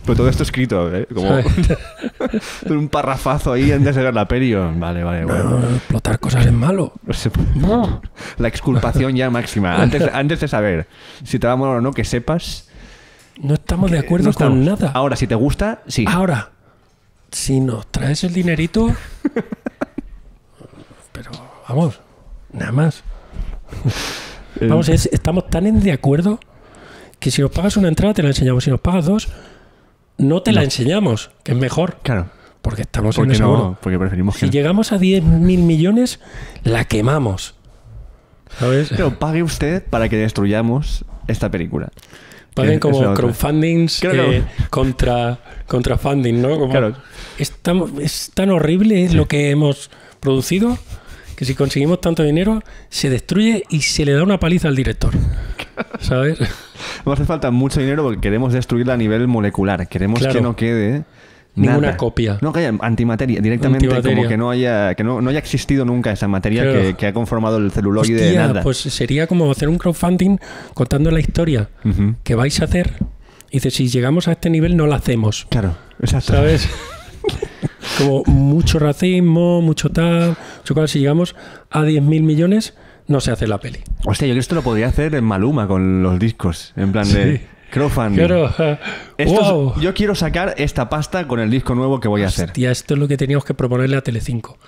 pero todo esto escrito, ¿eh? Como [laughs] un parrafazo ahí antes de ver la peli. Vale, vale, bueno. explotar cosas es malo. [laughs] La exculpación ya máxima. Antes, antes de saber si te va a o no, que sepas. No estamos de acuerdo con nada. Ahora, si te gusta, sí. Ahora, si nos traes el dinerito. [laughs] pero vamos, nada más. Eh. vamos, estamos tan en de acuerdo que si nos pagas una entrada te la enseñamos, si nos pagas dos no te la enseñamos, que es mejor. Claro. Porque estamos en no, preferimos Si llegamos a 10 mil millones, la quemamos. ¿Sabes? Pero pague usted para que destruyamos esta película. Paguen como crowdfundings eh, contra, contra funding, ¿no? claro. Es tan, horrible lo que hemos producido que si conseguimos tanto dinero, se destruye y se le da una paliza al director. ¿Sabes? nos hace falta mucho dinero porque queremos destruirla a nivel molecular. Queremos que no quede. Ninguna copia. No, que haya antimateria, directamente como que no haya que no, no haya existido nunca esa materia que, que, ha conformado el celuloide nada. Pues sería como hacer un crowdfunding contando la historia que vais a hacer. Y dice, si llegamos a este nivel no la hacemos. Claro, exacto. ¿Sabes? [laughs] Como mucho racismo, mucho tal, creo que Si llegamos a 10.000 millones, no se hace la peli. Hostia, yo creo que esto lo podría hacer en Maluma con los discos. En plan de crowdfunding. Claro. Yo quiero sacar esta pasta con el disco nuevo que voy a hacer. Hostia, esto es lo que teníamos que proponerle a Telecinco.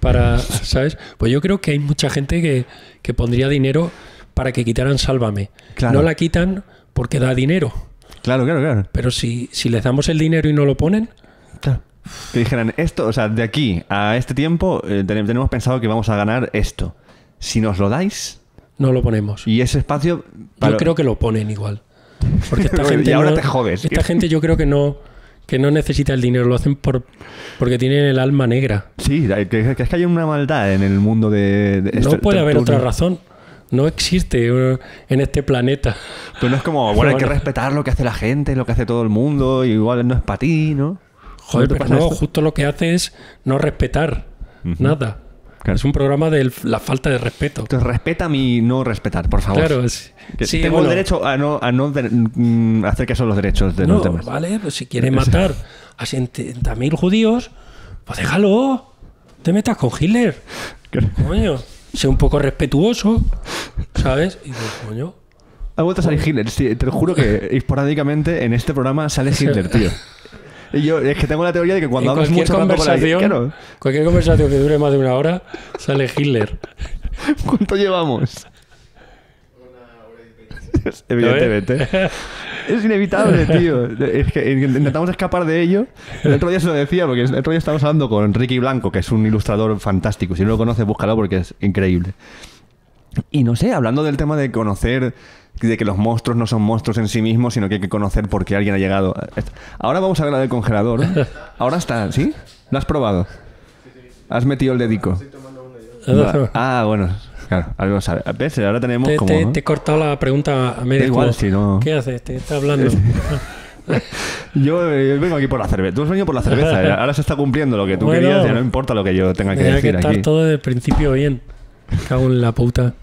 Para, [laughs] ¿sabes? Pues yo creo que hay mucha gente que, pondría dinero para que quitaran Sálvame. No la quitan porque da dinero. Claro, claro, claro. Pero si, si les damos el dinero y no lo ponen, claro. Que dijeran, esto, o sea, de aquí a este tiempo eh, tenemos pensado que vamos a ganar esto. Si nos lo dais... No lo ponemos. Y ese espacio... Yo creo que lo ponen igual. Porque esta [laughs] gente... ahora te jodes. Esta gente yo creo que no que no necesita el dinero, lo hacen por porque tienen el alma negra. Sí, que, es que hay una maldad en el mundo de... no este puede haber otra razón. No existe eh, en este planeta. Pero no es como, bueno, hay que respetar lo que hace la gente, lo que hace todo el mundo, y igual no es para ti, ¿no? Joder, pero no, justo lo que hace es no respetar nada. Es un programa de la falta de respeto. Entonces, respeta mi no respetar, por favor. Claro, sí, Tengo el derecho a no, mm, hacer que son los derechos de no, Vale, pues si quiere matar a 70.000 judíos, pues déjalo. Te metas con Hitler. Coño, sé un poco respetuoso, ¿sabes? Y coño. Ha vuelto a salir Hitler, te lo juro que esporádicamente en este programa sale Hitler, tío. [laughs] yo, es que tengo la teoría de que cuando hablas mucho conversación, Cualquier conversación que dure más de una hora, sale Hitler. [laughs] ¿Cuánto llevamos? [laughs] Evidentemente. Es inevitable, tío. Es que intentamos escapar de ello. El otro día se lo decía, porque el otro día estábamos hablando con Ricky Blanco, que es un ilustrador fantástico. Si no lo conoces, búscalo porque es increíble. Y no sé, hablando del tema de conocer de que los monstruos no son monstruos en sí mismos, sino que hay que conocer por qué alguien ha llegado. Ahora vamos a ver la del congelador. [laughs] Ahora está, ¿sí? ¿Lo has probado? ¿Has metido el dedico? Ah, bueno. Claro, algo sabe. Ahora tenemos te, he cortado la pregunta a medio. igual, ¿Qué haces? Te está hablando. [laughs] Yo eh, vengo aquí por la cerveza. Tú has venido por la cerveza. Eh. Ahora se está cumpliendo lo que tú querías. Ya no importa lo que yo tenga que decir. que estar todo desde el principio bien. cago en la puta.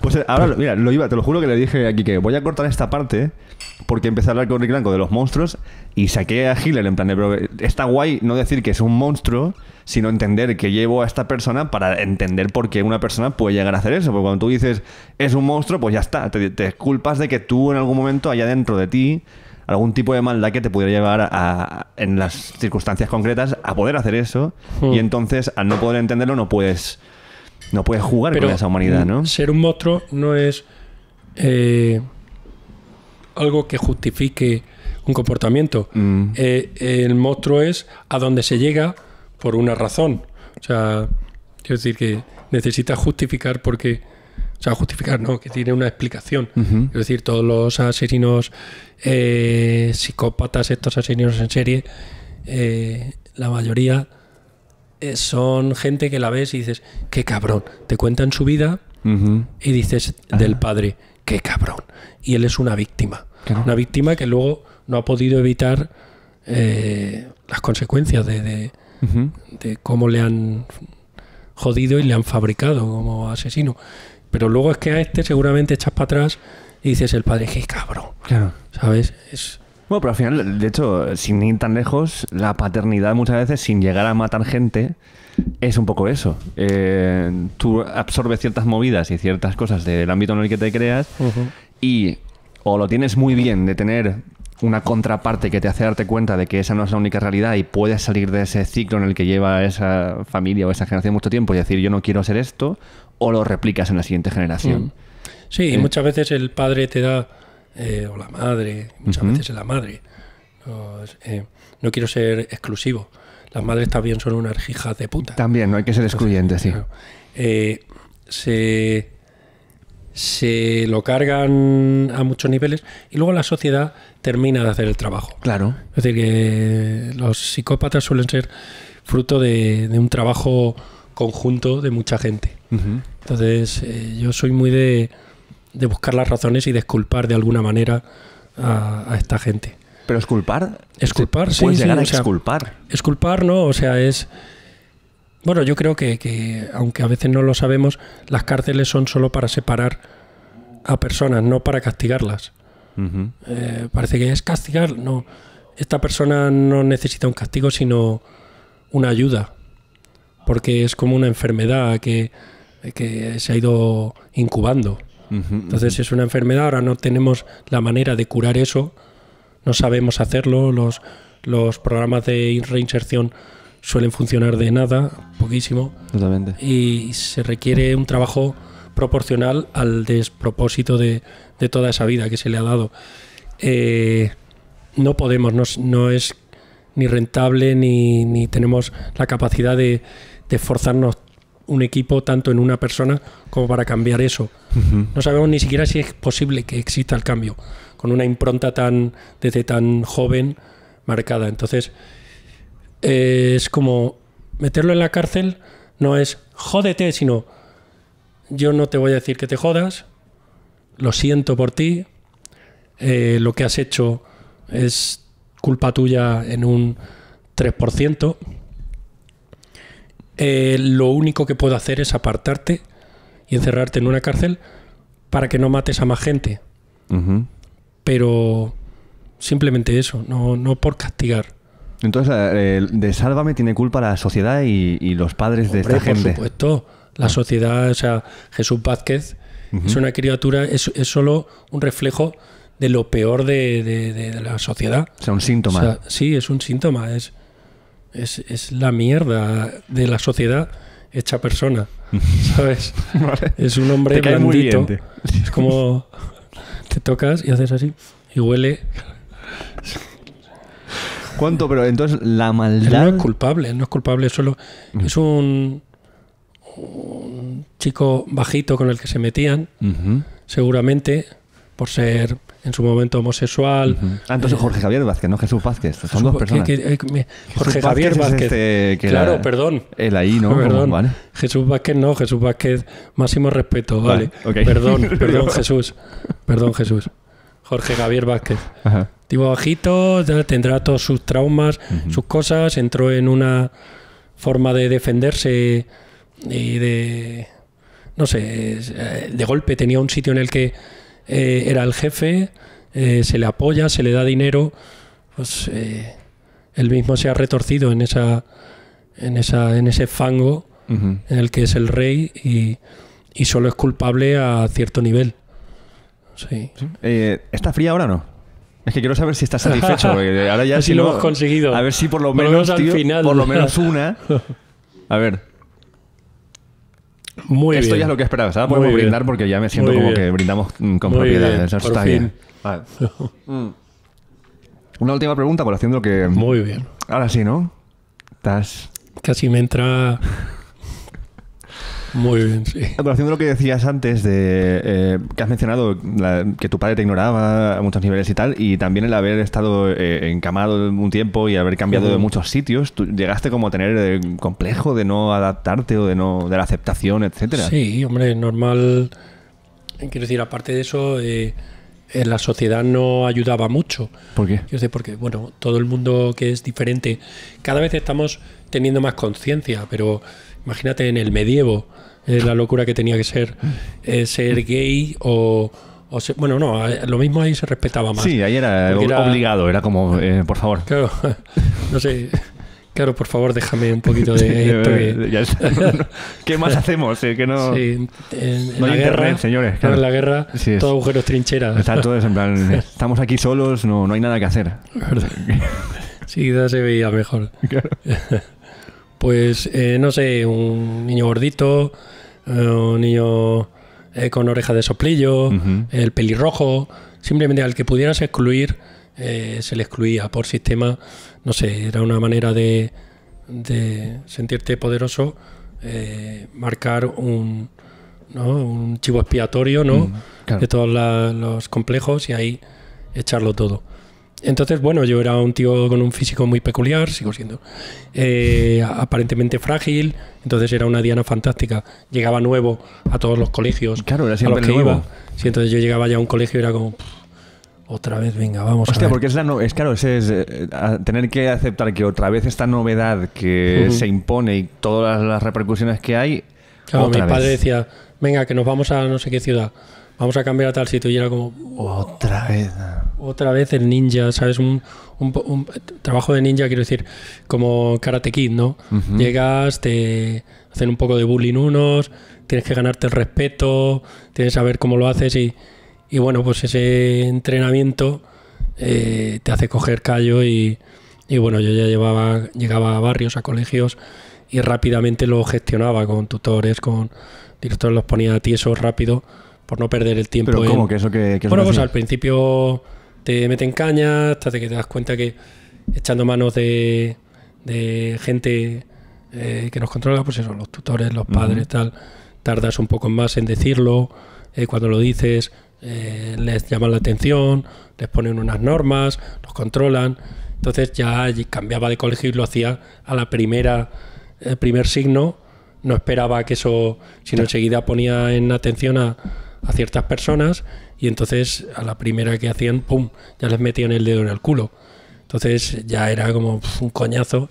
Pues eh, ahora, mira, lo iba, te lo juro que le dije aquí que voy a cortar esta parte porque empecé a hablar con Rick de los monstruos y saqué a Hiller en plan de, está guay no decir que es un monstruo, sino entender que llevo a esta persona para entender por qué una persona puede llegar a hacer eso. Porque cuando tú dices es un monstruo, pues ya está, te, culpas de que tú en algún momento haya dentro de ti algún tipo de maldad que te pudiera llevar a, en las circunstancias concretas a poder hacer eso. Hmm. Y entonces, al no poder entenderlo, no puedes no puedes jugar Pero con esa humanidad, ¿no? Ser un monstruo no es eh, algo que justifique un comportamiento. Mm. Eh, el monstruo es a donde se llega por una razón. O sea, quiero decir que necesita justificar porque... O sea, justificar, no, que tiene una explicación. Es decir, todos los asesinos eh, psicópatas, estos asesinos en serie, la mayoría eh, son gente que la ves y dices, qué cabrón. Te cuentan su vida y dices del ah. padre, qué cabrón. Y él es una víctima. Una víctima que luego no ha podido evitar eh, las consecuencias de, cómo le han jodido y le han fabricado como asesino. Pero luego es que a este seguramente echas para atrás y dices el padre, qué cabrón. ¿Sabes? Es, bueno, pero al final, de hecho, sin ir tan lejos, la paternidad muchas veces, sin llegar a matar gente, es un poco eso. Eh, tú absorbes ciertas movidas y ciertas cosas del ámbito en el que te creas y o lo tienes muy bien de tener una contraparte que te hace darte cuenta de que esa no es la única realidad y puedes salir de ese ciclo en el que lleva esa familia o esa generación mucho tiempo y decir yo no quiero ser esto, o lo replicas en la siguiente generación. Mm. Sí, y eh. muchas veces el padre te da eh, o la madre, muchas veces es la madre. Eh, no, quiero ser exclusivo. Las madres también son unas hijas de puta. También, no hay que ser excluyente, sí. Eh, se, se lo cargan a muchos niveles y luego la sociedad termina de hacer el trabajo. Claro. Es decir, que los psicópatas suelen ser fruto de, un trabajo conjunto de mucha gente. Entonces, yo soy muy de de buscar las razones y de esculpar de alguna manera a, esta gente. Pero esculpar. Esculpar, sí. Puedes llegar a esculpar. Esculpar, no, o sea, es. Bueno, yo creo que, aunque a veces no lo sabemos, las cárceles son solo para separar a personas, no para castigarlas. Eh, parece que es castigar, no. Esta persona no necesita un castigo, sino una ayuda, porque es como una enfermedad que, que se ha ido incubando. Entonces es una enfermedad, ahora no tenemos la manera de curar eso, no sabemos hacerlo, los, los programas de reinserción suelen funcionar de nada, poquísimo. Y se requiere un trabajo proporcional al despropósito de, de toda esa vida que se le ha dado. Eh, no podemos, no, no, es ni rentable ni, ni tenemos la capacidad de, de forzarnos un equipo tanto en una persona como para cambiar eso. No sabemos ni siquiera si es posible que exista el cambio, con una impronta tan desde tan joven marcada. Entonces, eh, es como meterlo en la cárcel no es jódete, sino yo no te voy a decir que te jodas, lo siento por ti, eh, lo que has hecho es culpa tuya en un 3%, eh, lo único que puedo hacer es apartarte y encerrarte en una cárcel para que no mates a más gente. Pero simplemente eso, no, no por castigar. Entonces, eh, de Sálvame tiene culpa la sociedad y, los padres de esta gente. Por supuesto, la ah. sociedad, o sea, Jesús Vázquez es una criatura, es, solo un reflejo de lo peor de, la sociedad. O sea, un síntoma. sí, es un síntoma. Es, es, la mierda de la sociedad hecha persona, [laughs] ¿sabes? Es un hombre te es como te tocas y haces así y huele. ¿Cuánto? Pero entonces la maldad. no es culpable, no es culpable, solo mm. es un, un chico bajito con el que se metían, seguramente por ser en su momento homosexual. Uh ah, entonces eh, Jorge Javier Vázquez, no Jesús Vázquez. Son dos personas. Jorge Javier Vázquez. claro, perdón. El ahí, ¿no? Perdón. Jesús Vázquez no, Jesús Vázquez, máximo respeto, vale. [laughs] Perdón, perdón Jesús. Perdón Jesús. Jorge Javier Vázquez. Ajá. Tipo bajito, tendrá todos sus traumas, sus cosas, entró en una forma de defenderse y eh, de... No sé, eh, de golpe tenía un sitio en el que eh, era el jefe, eh, se le apoya, se le da dinero, pues eh, él mismo se ha retorcido en, esa, en, esa, en ese fango en el que es el rey y, solo es culpable a cierto nivel. Eh, ¿Está fría ahora o no? Es que quiero saber si está satisfecho. [laughs] ahora ya si lo hemos conseguido. A ver si por lo menos, al final. Por lo menos una. [laughs] A ver. Muy Esto ya es lo que esperaba. Ahora podemos brindar porque ya me siento como que brindamos mm, con propiedad. Eso bien. [laughs] Mm. Una última pregunta por haciendo lo que. Muy bien. Ahora sí, ¿no? Estás. Casi me entra muy bien, sí. lo que decías antes, de eh, que has mencionado que tu padre te ignoraba a muchos niveles y tal, y también el haber estado eh, encamado un tiempo y haber cambiado de muchos sitios, tú llegaste como a tener el eh, complejo de no adaptarte o de no de la aceptación, etcétera. Sí, hombre, normal. Quiero decir, aparte de eso, la sociedad no ayudaba mucho. ¿Por qué? Yo sé porque, bueno, todo el mundo que es diferente, cada vez estamos teniendo más conciencia, pero Imagínate en el medievo la locura que tenía que ser eh, ser gay o, bueno, no, eh, lo mismo ahí se respetaba más. Sí, ahí era, obligado, era como, eh, por favor. Claro, [laughs] no sé. Claro, por favor, déjame un poquito de [laughs] esto. [laughs] ¿Qué más hacemos? no, sí, no hay guerra, señores. Claro. En la guerra, todo agujeros trincheras. estamos aquí solos, no, no hay nada que hacer. Sí, quizás se veía mejor. Claro pues eh, no sé, un niño gordito, eh, un niño eh, con oreja de soplillo, el pelirrojo, simplemente al que pudieras excluir, se le excluía por sistema, no sé, era una manera de, sentirte poderoso, marcar un, chivo expiatorio ¿no? Mm, de todos los complejos y ahí echarlo todo. Entonces, bueno, yo era un tío con un físico muy peculiar, sigo siendo, eh, aparentemente frágil, entonces era una diana fantástica. Llegaba nuevo a todos los colegios. Claro, era siempre a los iba. Sí, entonces yo llegaba ya a un colegio y era como, otra vez, venga, vamos a ver. porque es la es claro, es, eh, tener que aceptar que otra vez esta novedad que se impone y todas las, repercusiones que hay. Claro, mi padre decía, venga, que nos vamos a no sé qué ciudad vamos a cambiar a tal sitio. Y era como. Otra vez. Otra vez el ninja, ¿sabes? Un, trabajo de ninja, quiero decir, como Karate Kid, ¿no? Llegas, te hacen un poco de bullying unos, tienes que ganarte el respeto, tienes que saber cómo lo haces y, bueno, pues ese entrenamiento eh, te hace coger callo y, y bueno, yo ya llevaba, llegaba a barrios, a colegios y rápidamente lo gestionaba con tutores, con directores, los ponía tiesos rápido por no perder el tiempo. ¿Pero ¿Que eso que, bueno, pues al principio te meten caña hasta que te das cuenta que echando manos de, gente eh, que nos controla, pues eso, los tutores, los padres, tal, tardas un poco más en decirlo. Eh, cuando lo dices, eh, les llama la atención, les ponen unas normas, los controlan. Entonces ya cambiaba de colegio y lo hacía a la primera, el primer signo. No esperaba que eso, sino enseguida ponía en atención a, a ciertas personas y entonces a la primera que hacían, ¡pum!, ya les metían el dedo en el culo. Entonces ya era como un coñazo,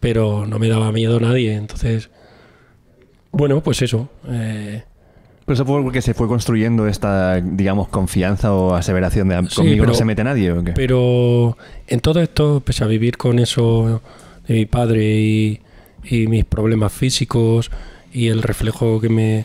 pero no me daba miedo a nadie. Entonces, bueno, pues eso. Eh, pero eso fue porque se fue construyendo esta, digamos, confianza o aseveración de conmigo no se mete nadie. ¿o Pero en todo esto, pese a vivir con eso de mi padre y mis problemas físicos y el reflejo que me,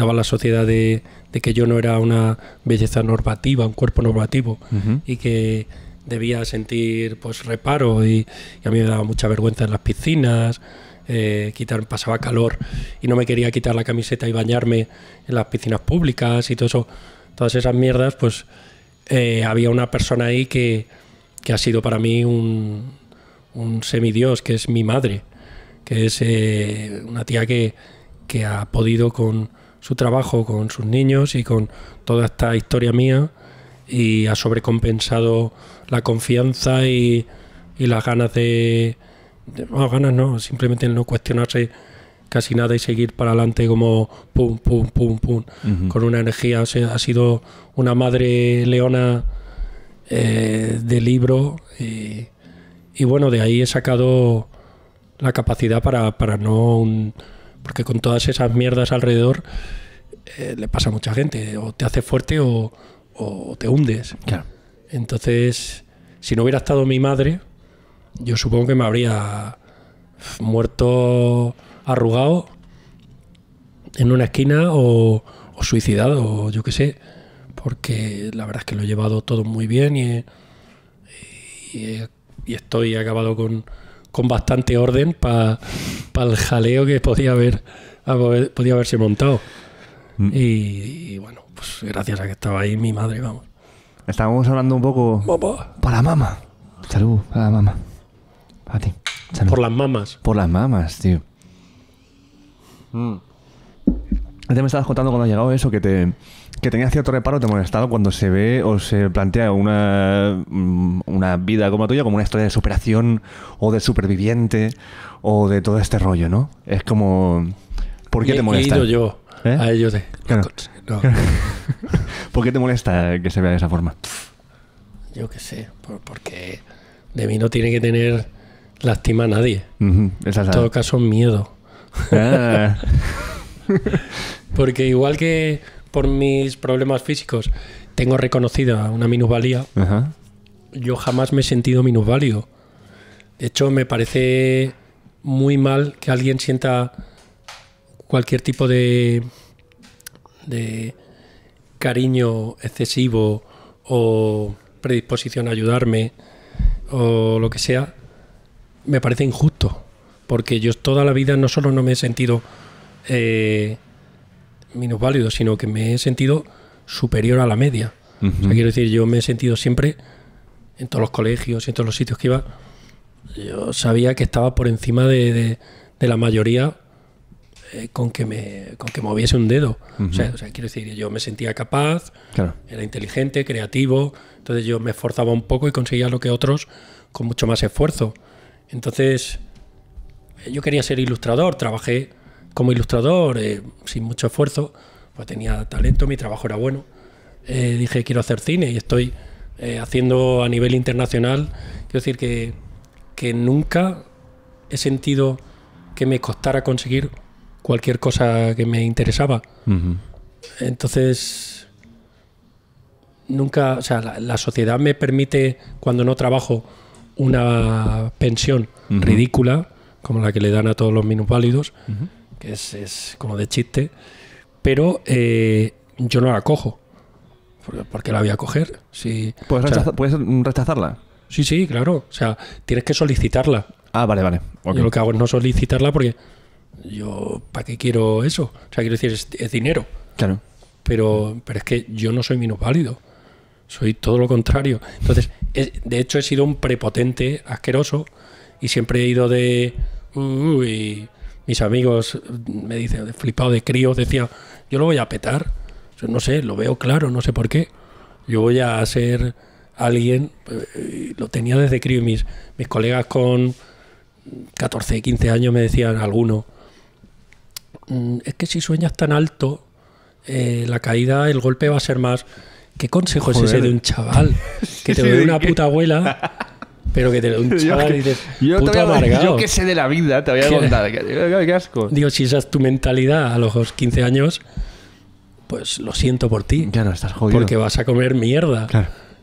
daba la sociedad de, que yo no era una belleza normativa, un cuerpo normativo, y que debía sentir pues reparo y, a mí me daba mucha vergüenza en las piscinas, eh, quitar, pasaba calor y no me quería quitar la camiseta y bañarme en las piscinas públicas y todo eso, todas esas mierdas, pues eh, había una persona ahí que, ha sido para mí un, semidios, que es mi madre, que es eh, una tía que ha podido con, su trabajo con sus niños y con toda esta historia mía y ha sobrecompensado la confianza y, y las ganas de, no, ganas no, simplemente no cuestionarse casi nada y seguir para adelante como pum, pum, pum, pum, con una energía. ha sido una madre leona eh, de libro y, bueno, de ahí he sacado la capacidad para, para no... Porque con todas esas mierdas alrededor eh, le pasa a mucha gente. O te hace fuerte o, te hundes. Claro. Entonces, si no hubiera estado mi madre, yo supongo que me habría muerto arrugado en una esquina o, suicidado, o yo qué sé, porque la verdad es que lo he llevado todo muy bien y estoy acabado con, con bastante orden para el jaleo que podía haber podía haberse montado. Mm. Y, bueno, pues gracias a que estaba ahí mi madre, vamos. Estábamos hablando un poco. Para la mamá. Salud, para la mamá. A ti. Por las mamás. Por las mamás, tío. Mm. Antes me estabas contando cuando ha llegado eso que te que tenía cierto reparo, te molestado cuando se ve o se plantea una, mm, una vida como la tuya, como una historia de superación o de superviviente o de todo este rollo, ¿no? Es como... ¿Por qué te molesta? yo ¿Eh? a ellos de... [laughs] ¿Por qué te molesta que se vea de esa forma? Yo qué sé, porque de mí no tiene que tener lástima nadie. en todo caso, miedo. Ah. [laughs] porque igual que por mis problemas físicos tengo reconocida una minusvalía, yo jamás me he sentido minusválido. De hecho, me parece muy mal que alguien sienta cualquier tipo de, de cariño excesivo o predisposición a ayudarme o lo que sea, me parece injusto. Porque yo toda la vida no solo no me he sentido eh, válido, sino que me he sentido superior a la media. quiero decir, yo me he sentido siempre en todos los colegios y en todos los sitios que iba, yo sabía que estaba por encima de, la mayoría eh, con, que me, con que moviese un dedo. o, sea, quiero decir, yo me sentía capaz, era inteligente, creativo, entonces yo me esforzaba un poco y conseguía lo que otros con mucho más esfuerzo. Entonces, eh, yo quería ser ilustrador, trabajé como ilustrador, eh, sin mucho esfuerzo, pues tenía talento, mi trabajo era bueno. Eh, dije, quiero hacer cine y estoy eh, haciendo a nivel internacional. Quiero decir que, nunca he sentido que me costara conseguir cualquier cosa que me interesaba. Entonces, nunca, o sea, la, sociedad me permite, cuando no trabajo, una pensión ridícula, como la que le dan a todos los minusválidos que es, como de chiste, pero eh, yo no la cojo. ¿Por qué la voy a coger? Si, ¿Puedes, rechazarla? Sí, sí, claro. O sea, tienes que solicitarla. Ah, vale, vale. Yo lo que hago es no solicitarla porque yo, ¿para qué quiero eso? O sea, quiero decir, es, dinero. Claro. Pero, pero es que yo no soy minusválido. Soy todo lo contrario. Entonces, de hecho, he sido un prepotente asqueroso y siempre he ido de. Uy, mis amigos mm, me dicen, flipado de crío, decía, yo lo voy a petar. No sé, lo veo claro, no sé por qué. Yo voy a ser alguien, eh, lo tenía desde crío y mis, mis colegas con 14, 15 años me decían alguno, mm, es que si sueñas tan alto, eh, la caída, el golpe va a ser más... ¿Qué consejo es ese de un chaval [laughs] que te una puta abuela [laughs] Pero que te lo [laughs] un chaval y dices, yo Yo que sé de la vida, te voy a [laughs] contar. ¿Qué, asco. Digo, si esa es tu mentalidad a los 15 años, pues lo siento por ti. Ya no estás jodido. Porque vas a comer mierda.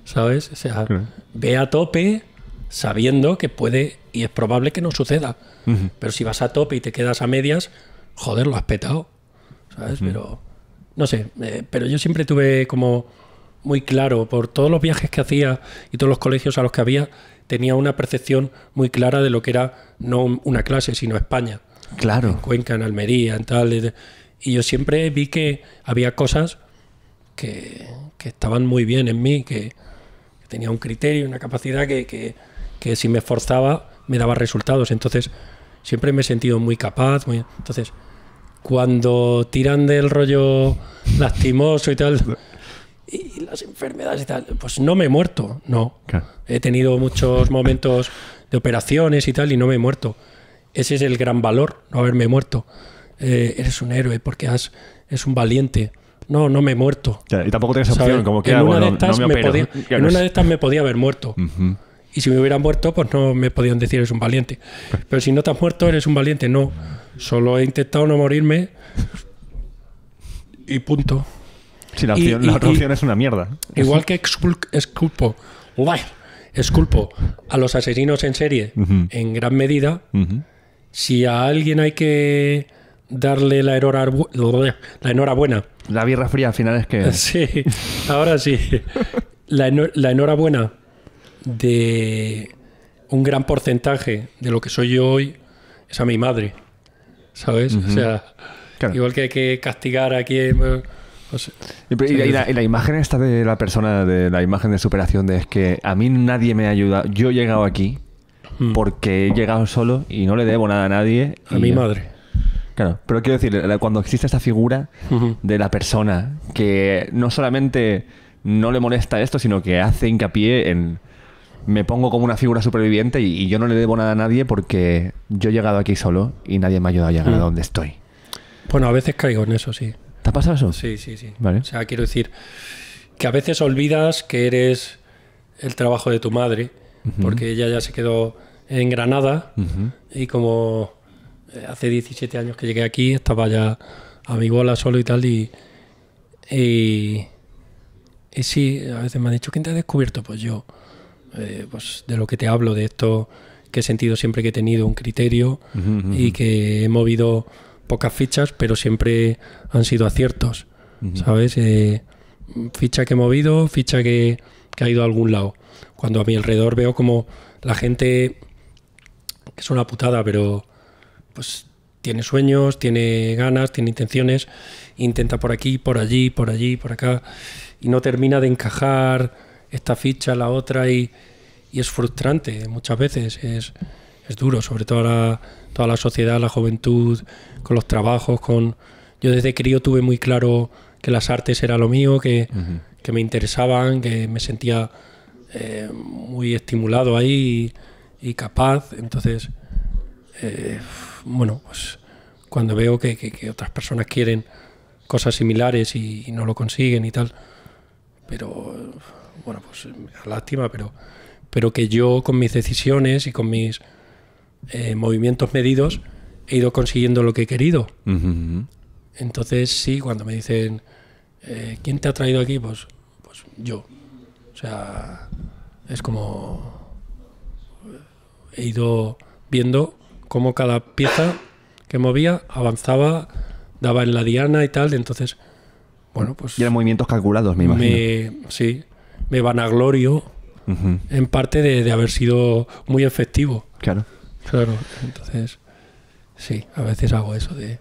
¿Sabes? O sea, ve a tope sabiendo que puede y es probable que no suceda. Pero si vas a tope y te quedas a medias, joder, lo has petado. ¿Sabes? Pero no sé, eh, pero yo siempre tuve como muy claro por todos los viajes que hacía y todos los colegios a los que había tenía una percepción muy clara de lo que era no una clase, sino España. Claro. Cuenca, en Almería, en tal. Y yo siempre vi que había cosas que, estaban muy bien en mí, que, tenía un criterio, una capacidad que, si me esforzaba me daba resultados. Entonces, siempre me he sentido muy capaz. Entonces, cuando tiran del rollo lastimoso y tal, y las enfermedades y tal. Pues no me he muerto, no. He tenido muchos momentos de operaciones y tal y no me he muerto. Ese es el gran valor, no haberme muerto. Eh, eres un héroe porque has, es un valiente. No, no me he muerto. y tampoco tienes opción, como que en, una, de estas me podía, haber muerto. Y si me hubieran muerto, pues no me podían decir eres un valiente. Pero si no te has muerto, eres un valiente. No, solo he intentado no morirme y punto la, es una mierda. Igual que exculpo, a los asesinos en serie en gran medida, si a alguien hay que darle la, la enhorabuena. La birra fría al final es que... [laughs] Sí, ahora sí. La, enhorabuena de un gran porcentaje de lo que soy yo hoy es a mi madre, ¿sabes? O sea, igual que hay que castigar a quien y, la, imagen esta de la persona, de la imagen de superación, de es que a mí nadie me ha ayudado. Yo he llegado aquí mm. porque he llegado solo y no le debo nada a nadie. A mi madre. Claro, pero quiero decir, cuando existe esta figura de la persona que no solamente no le molesta esto, sino que hace hincapié en me pongo como una figura superviviente y, yo no le debo nada a nadie porque yo he llegado aquí solo y nadie me ha ayudado a llegar a mm. donde estoy. Bueno, a veces caigo en eso, sí. ¿Te ha pasado eso? Sí, sí, sí. O sea, quiero decir que a veces olvidas que eres el trabajo de tu madre, porque ella ya se quedó en Granada y como eh, hace 17 años que llegué aquí, estaba ya a mi bola solo y tal y, y, sí, a veces me han dicho, ¿quién te ha descubierto? Pues yo, eh, pues de lo que te hablo, de esto que he sentido siempre que he tenido un criterio y que he movido pocas fichas, pero siempre han sido aciertos, ¿sabes? Eh, ficha que he movido, ficha que, ha ido a algún lado. Cuando a mi alrededor veo como la gente, que es una putada, pero pues tiene sueños, tiene ganas, tiene intenciones, intenta por aquí, por allí, por allí, por acá, y no termina de encajar esta ficha, la otra, y, es frustrante muchas veces, es, es duro, sobre todo ahora toda la sociedad, la juventud, con los trabajos, con... Yo desde crío tuve muy claro que las artes era lo mío, que, me interesaban, que me sentía eh, muy estimulado ahí y, capaz. Entonces, eh, bueno, pues cuando veo que, otras personas quieren cosas similares y, no lo consiguen y tal, pero bueno, pues lástima, pero, pero que yo con mis decisiones y con mis eh, movimientos medidos, he ido consiguiendo lo que he querido. Entonces, sí, cuando me dicen, eh, ¿quién te ha traído aquí? Pues, pues yo. O sea, es como he ido viendo cómo cada pieza que movía avanzaba, daba en la diana y tal. Entonces, bueno, pues. Y eran movimientos calculados, me imagino. sí, me vanaglorio en parte de, de, haber sido muy efectivo. Claro. Claro, entonces, sí, a veces hago eso de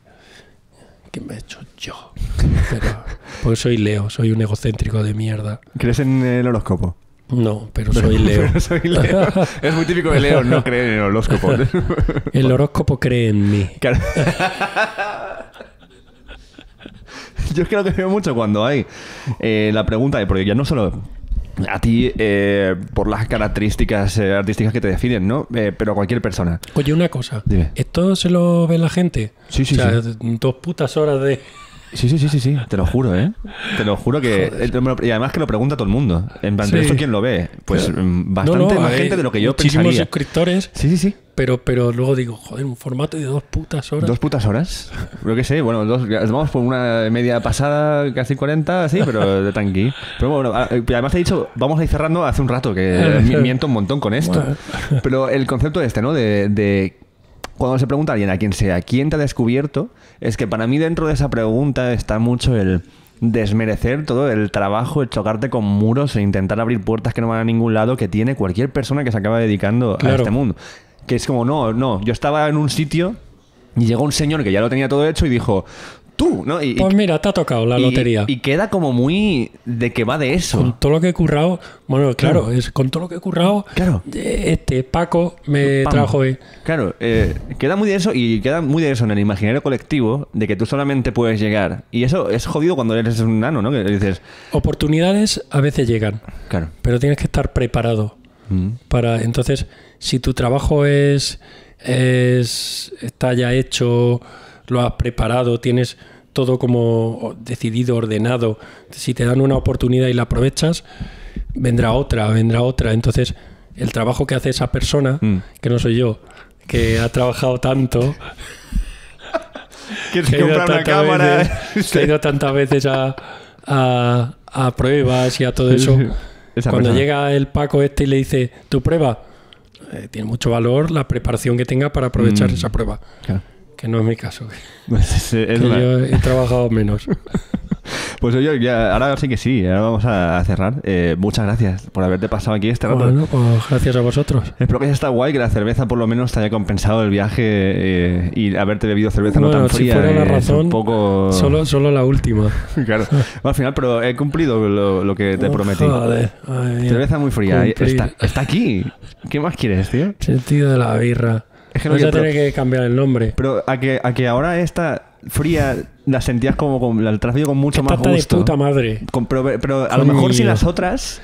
que me he hecho yo. Pero, soy Leo, soy un egocéntrico de mierda. ¿Crees en el horóscopo? No, pero soy [laughs] Leo. soy Leo. Es muy típico de Leo no creer en el horóscopo. [laughs] el horóscopo cree en mí. Yo es que lo que veo mucho cuando hay eh, la pregunta de, porque ya no solo a ti eh, por las características eh, artísticas que te definen, ¿no? Eh, pero a cualquier persona. Oye, una cosa. ¿Esto se lo ve la gente? Sí, sí, o sea, sí. Dos putas horas de... Sí, sí, sí, sí, sí, te lo juro, ¿eh? Te lo juro que... Y además que lo pregunta todo el mundo. En plan, ¿esto quién lo ve? Pues mm, bastante más gente de lo que yo muchísimos suscriptores. Sí, sí, sí. Pero, pero luego digo, joder, un formato de dos putas horas. ¿Dos putas horas? Creo que sé, bueno, dos, vamos por una media pasada, casi 40, así, pero de tanqui. Pero bueno, ah, eh, además te he dicho, vamos a ir cerrando hace un rato, que [laughs] miento un montón con esto. Pero el concepto este, ¿no? de cuando se pregunta a alguien, a quien sea, ¿quién te ha descubierto? Es que para mí dentro de esa pregunta está mucho el desmerecer todo el trabajo, el chocarte con muros e intentar abrir puertas que no van a ningún lado que tiene cualquier persona que se acaba dedicando a este mundo. Que es como, no, no, yo estaba en un sitio y llegó un señor que ya lo tenía todo hecho y dijo, pues mira, te ha tocado la lotería. Y queda como muy de que va de eso. Con todo lo que he currado, bueno, claro, Es, con todo lo que he currado, claro. Eh, este Paco me trajo ahí. Claro, eh, queda muy de eso y queda muy de eso en el imaginario colectivo de que tú solamente puedes llegar. Y eso es jodido cuando eres un nano, ¿no? Que dices... Oportunidades a veces llegan. Claro. Pero tienes que estar preparado. Mm. Para, entonces, si tu trabajo es está ya hecho, lo has preparado, tienes todo como decidido, ordenado. Si te dan una oportunidad y la aprovechas, vendrá otra, vendrá otra. Entonces, el trabajo que hace esa persona, mm. que no soy yo, que ha trabajado tanto. [laughs] que ha ido tantas veces a, a, pruebas y a todo eso. Cuando llega el Paco este y le dice, tu prueba, eh, tiene mucho valor la preparación que tenga para aprovechar mm. esa prueba. Claro. Que no es mi caso. [laughs] yo he trabajado menos. [laughs] Pues oye, ahora sí que sí, ahora vamos a cerrar. Eh, muchas gracias por haberte pasado aquí este rato. Pues gracias a vosotros. Espero que haya estado guay, que la cerveza por lo menos te haya compensado el viaje eh, y haberte bebido cerveza no tan fría. Si fuera la eh, razón, poco... solo, solo la última. [laughs] claro. al final, pero he cumplido lo, que te oh, prometí. Joder, cerveza muy fría. Está, está, aquí. ¿Qué más quieres, tío? Sentido de la birra. Es que que cambiar el nombre. Pero a que, a que ahora esta fría la sentías como la traído con mucho más gusto. de puta madre. pero, a lo mejor si las otras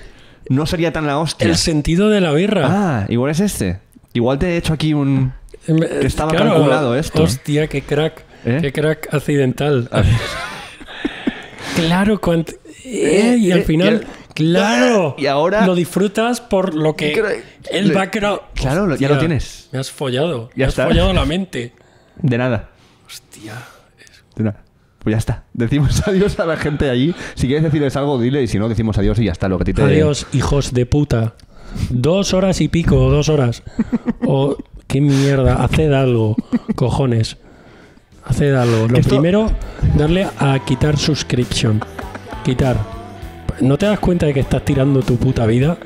no sería tan la hostia. El sentido de la birra. Ah, igual es este. Igual te he hecho aquí un em, que eh, estaba calculado esto. Hostia, qué crack. ¿Eh? Qué crack accidental. [laughs] claro, cuánto. Eh, y al final Claro. Y ahora lo disfrutas por lo que el background. Claro, ya lo tienes. Me has follado. me has follado la mente. De nada. Hostia. Pues ya está. Decimos [laughs] adiós a la gente allí. Si quieres decirles algo, dile. Y si no, decimos adiós y ya está. Lo que te Adiós, hijos de puta. Dos horas y pico, dos horas. O qué mierda. Haced algo, cojones. Haced algo. Lo primero, darle a quitar Suscripción Quitar. ¿No te das cuenta de que estás tirando tu puta vida?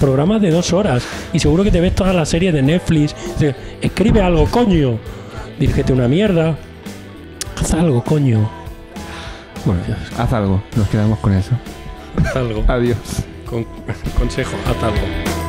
Programas de dos horas y seguro que te ves toda la serie de Netflix. Escribe algo, coño. Dirígete una mierda. Haz algo, coño. Bueno, haz algo. Nos quedamos con eso. Haz algo. Adiós. Con consejo, haz algo.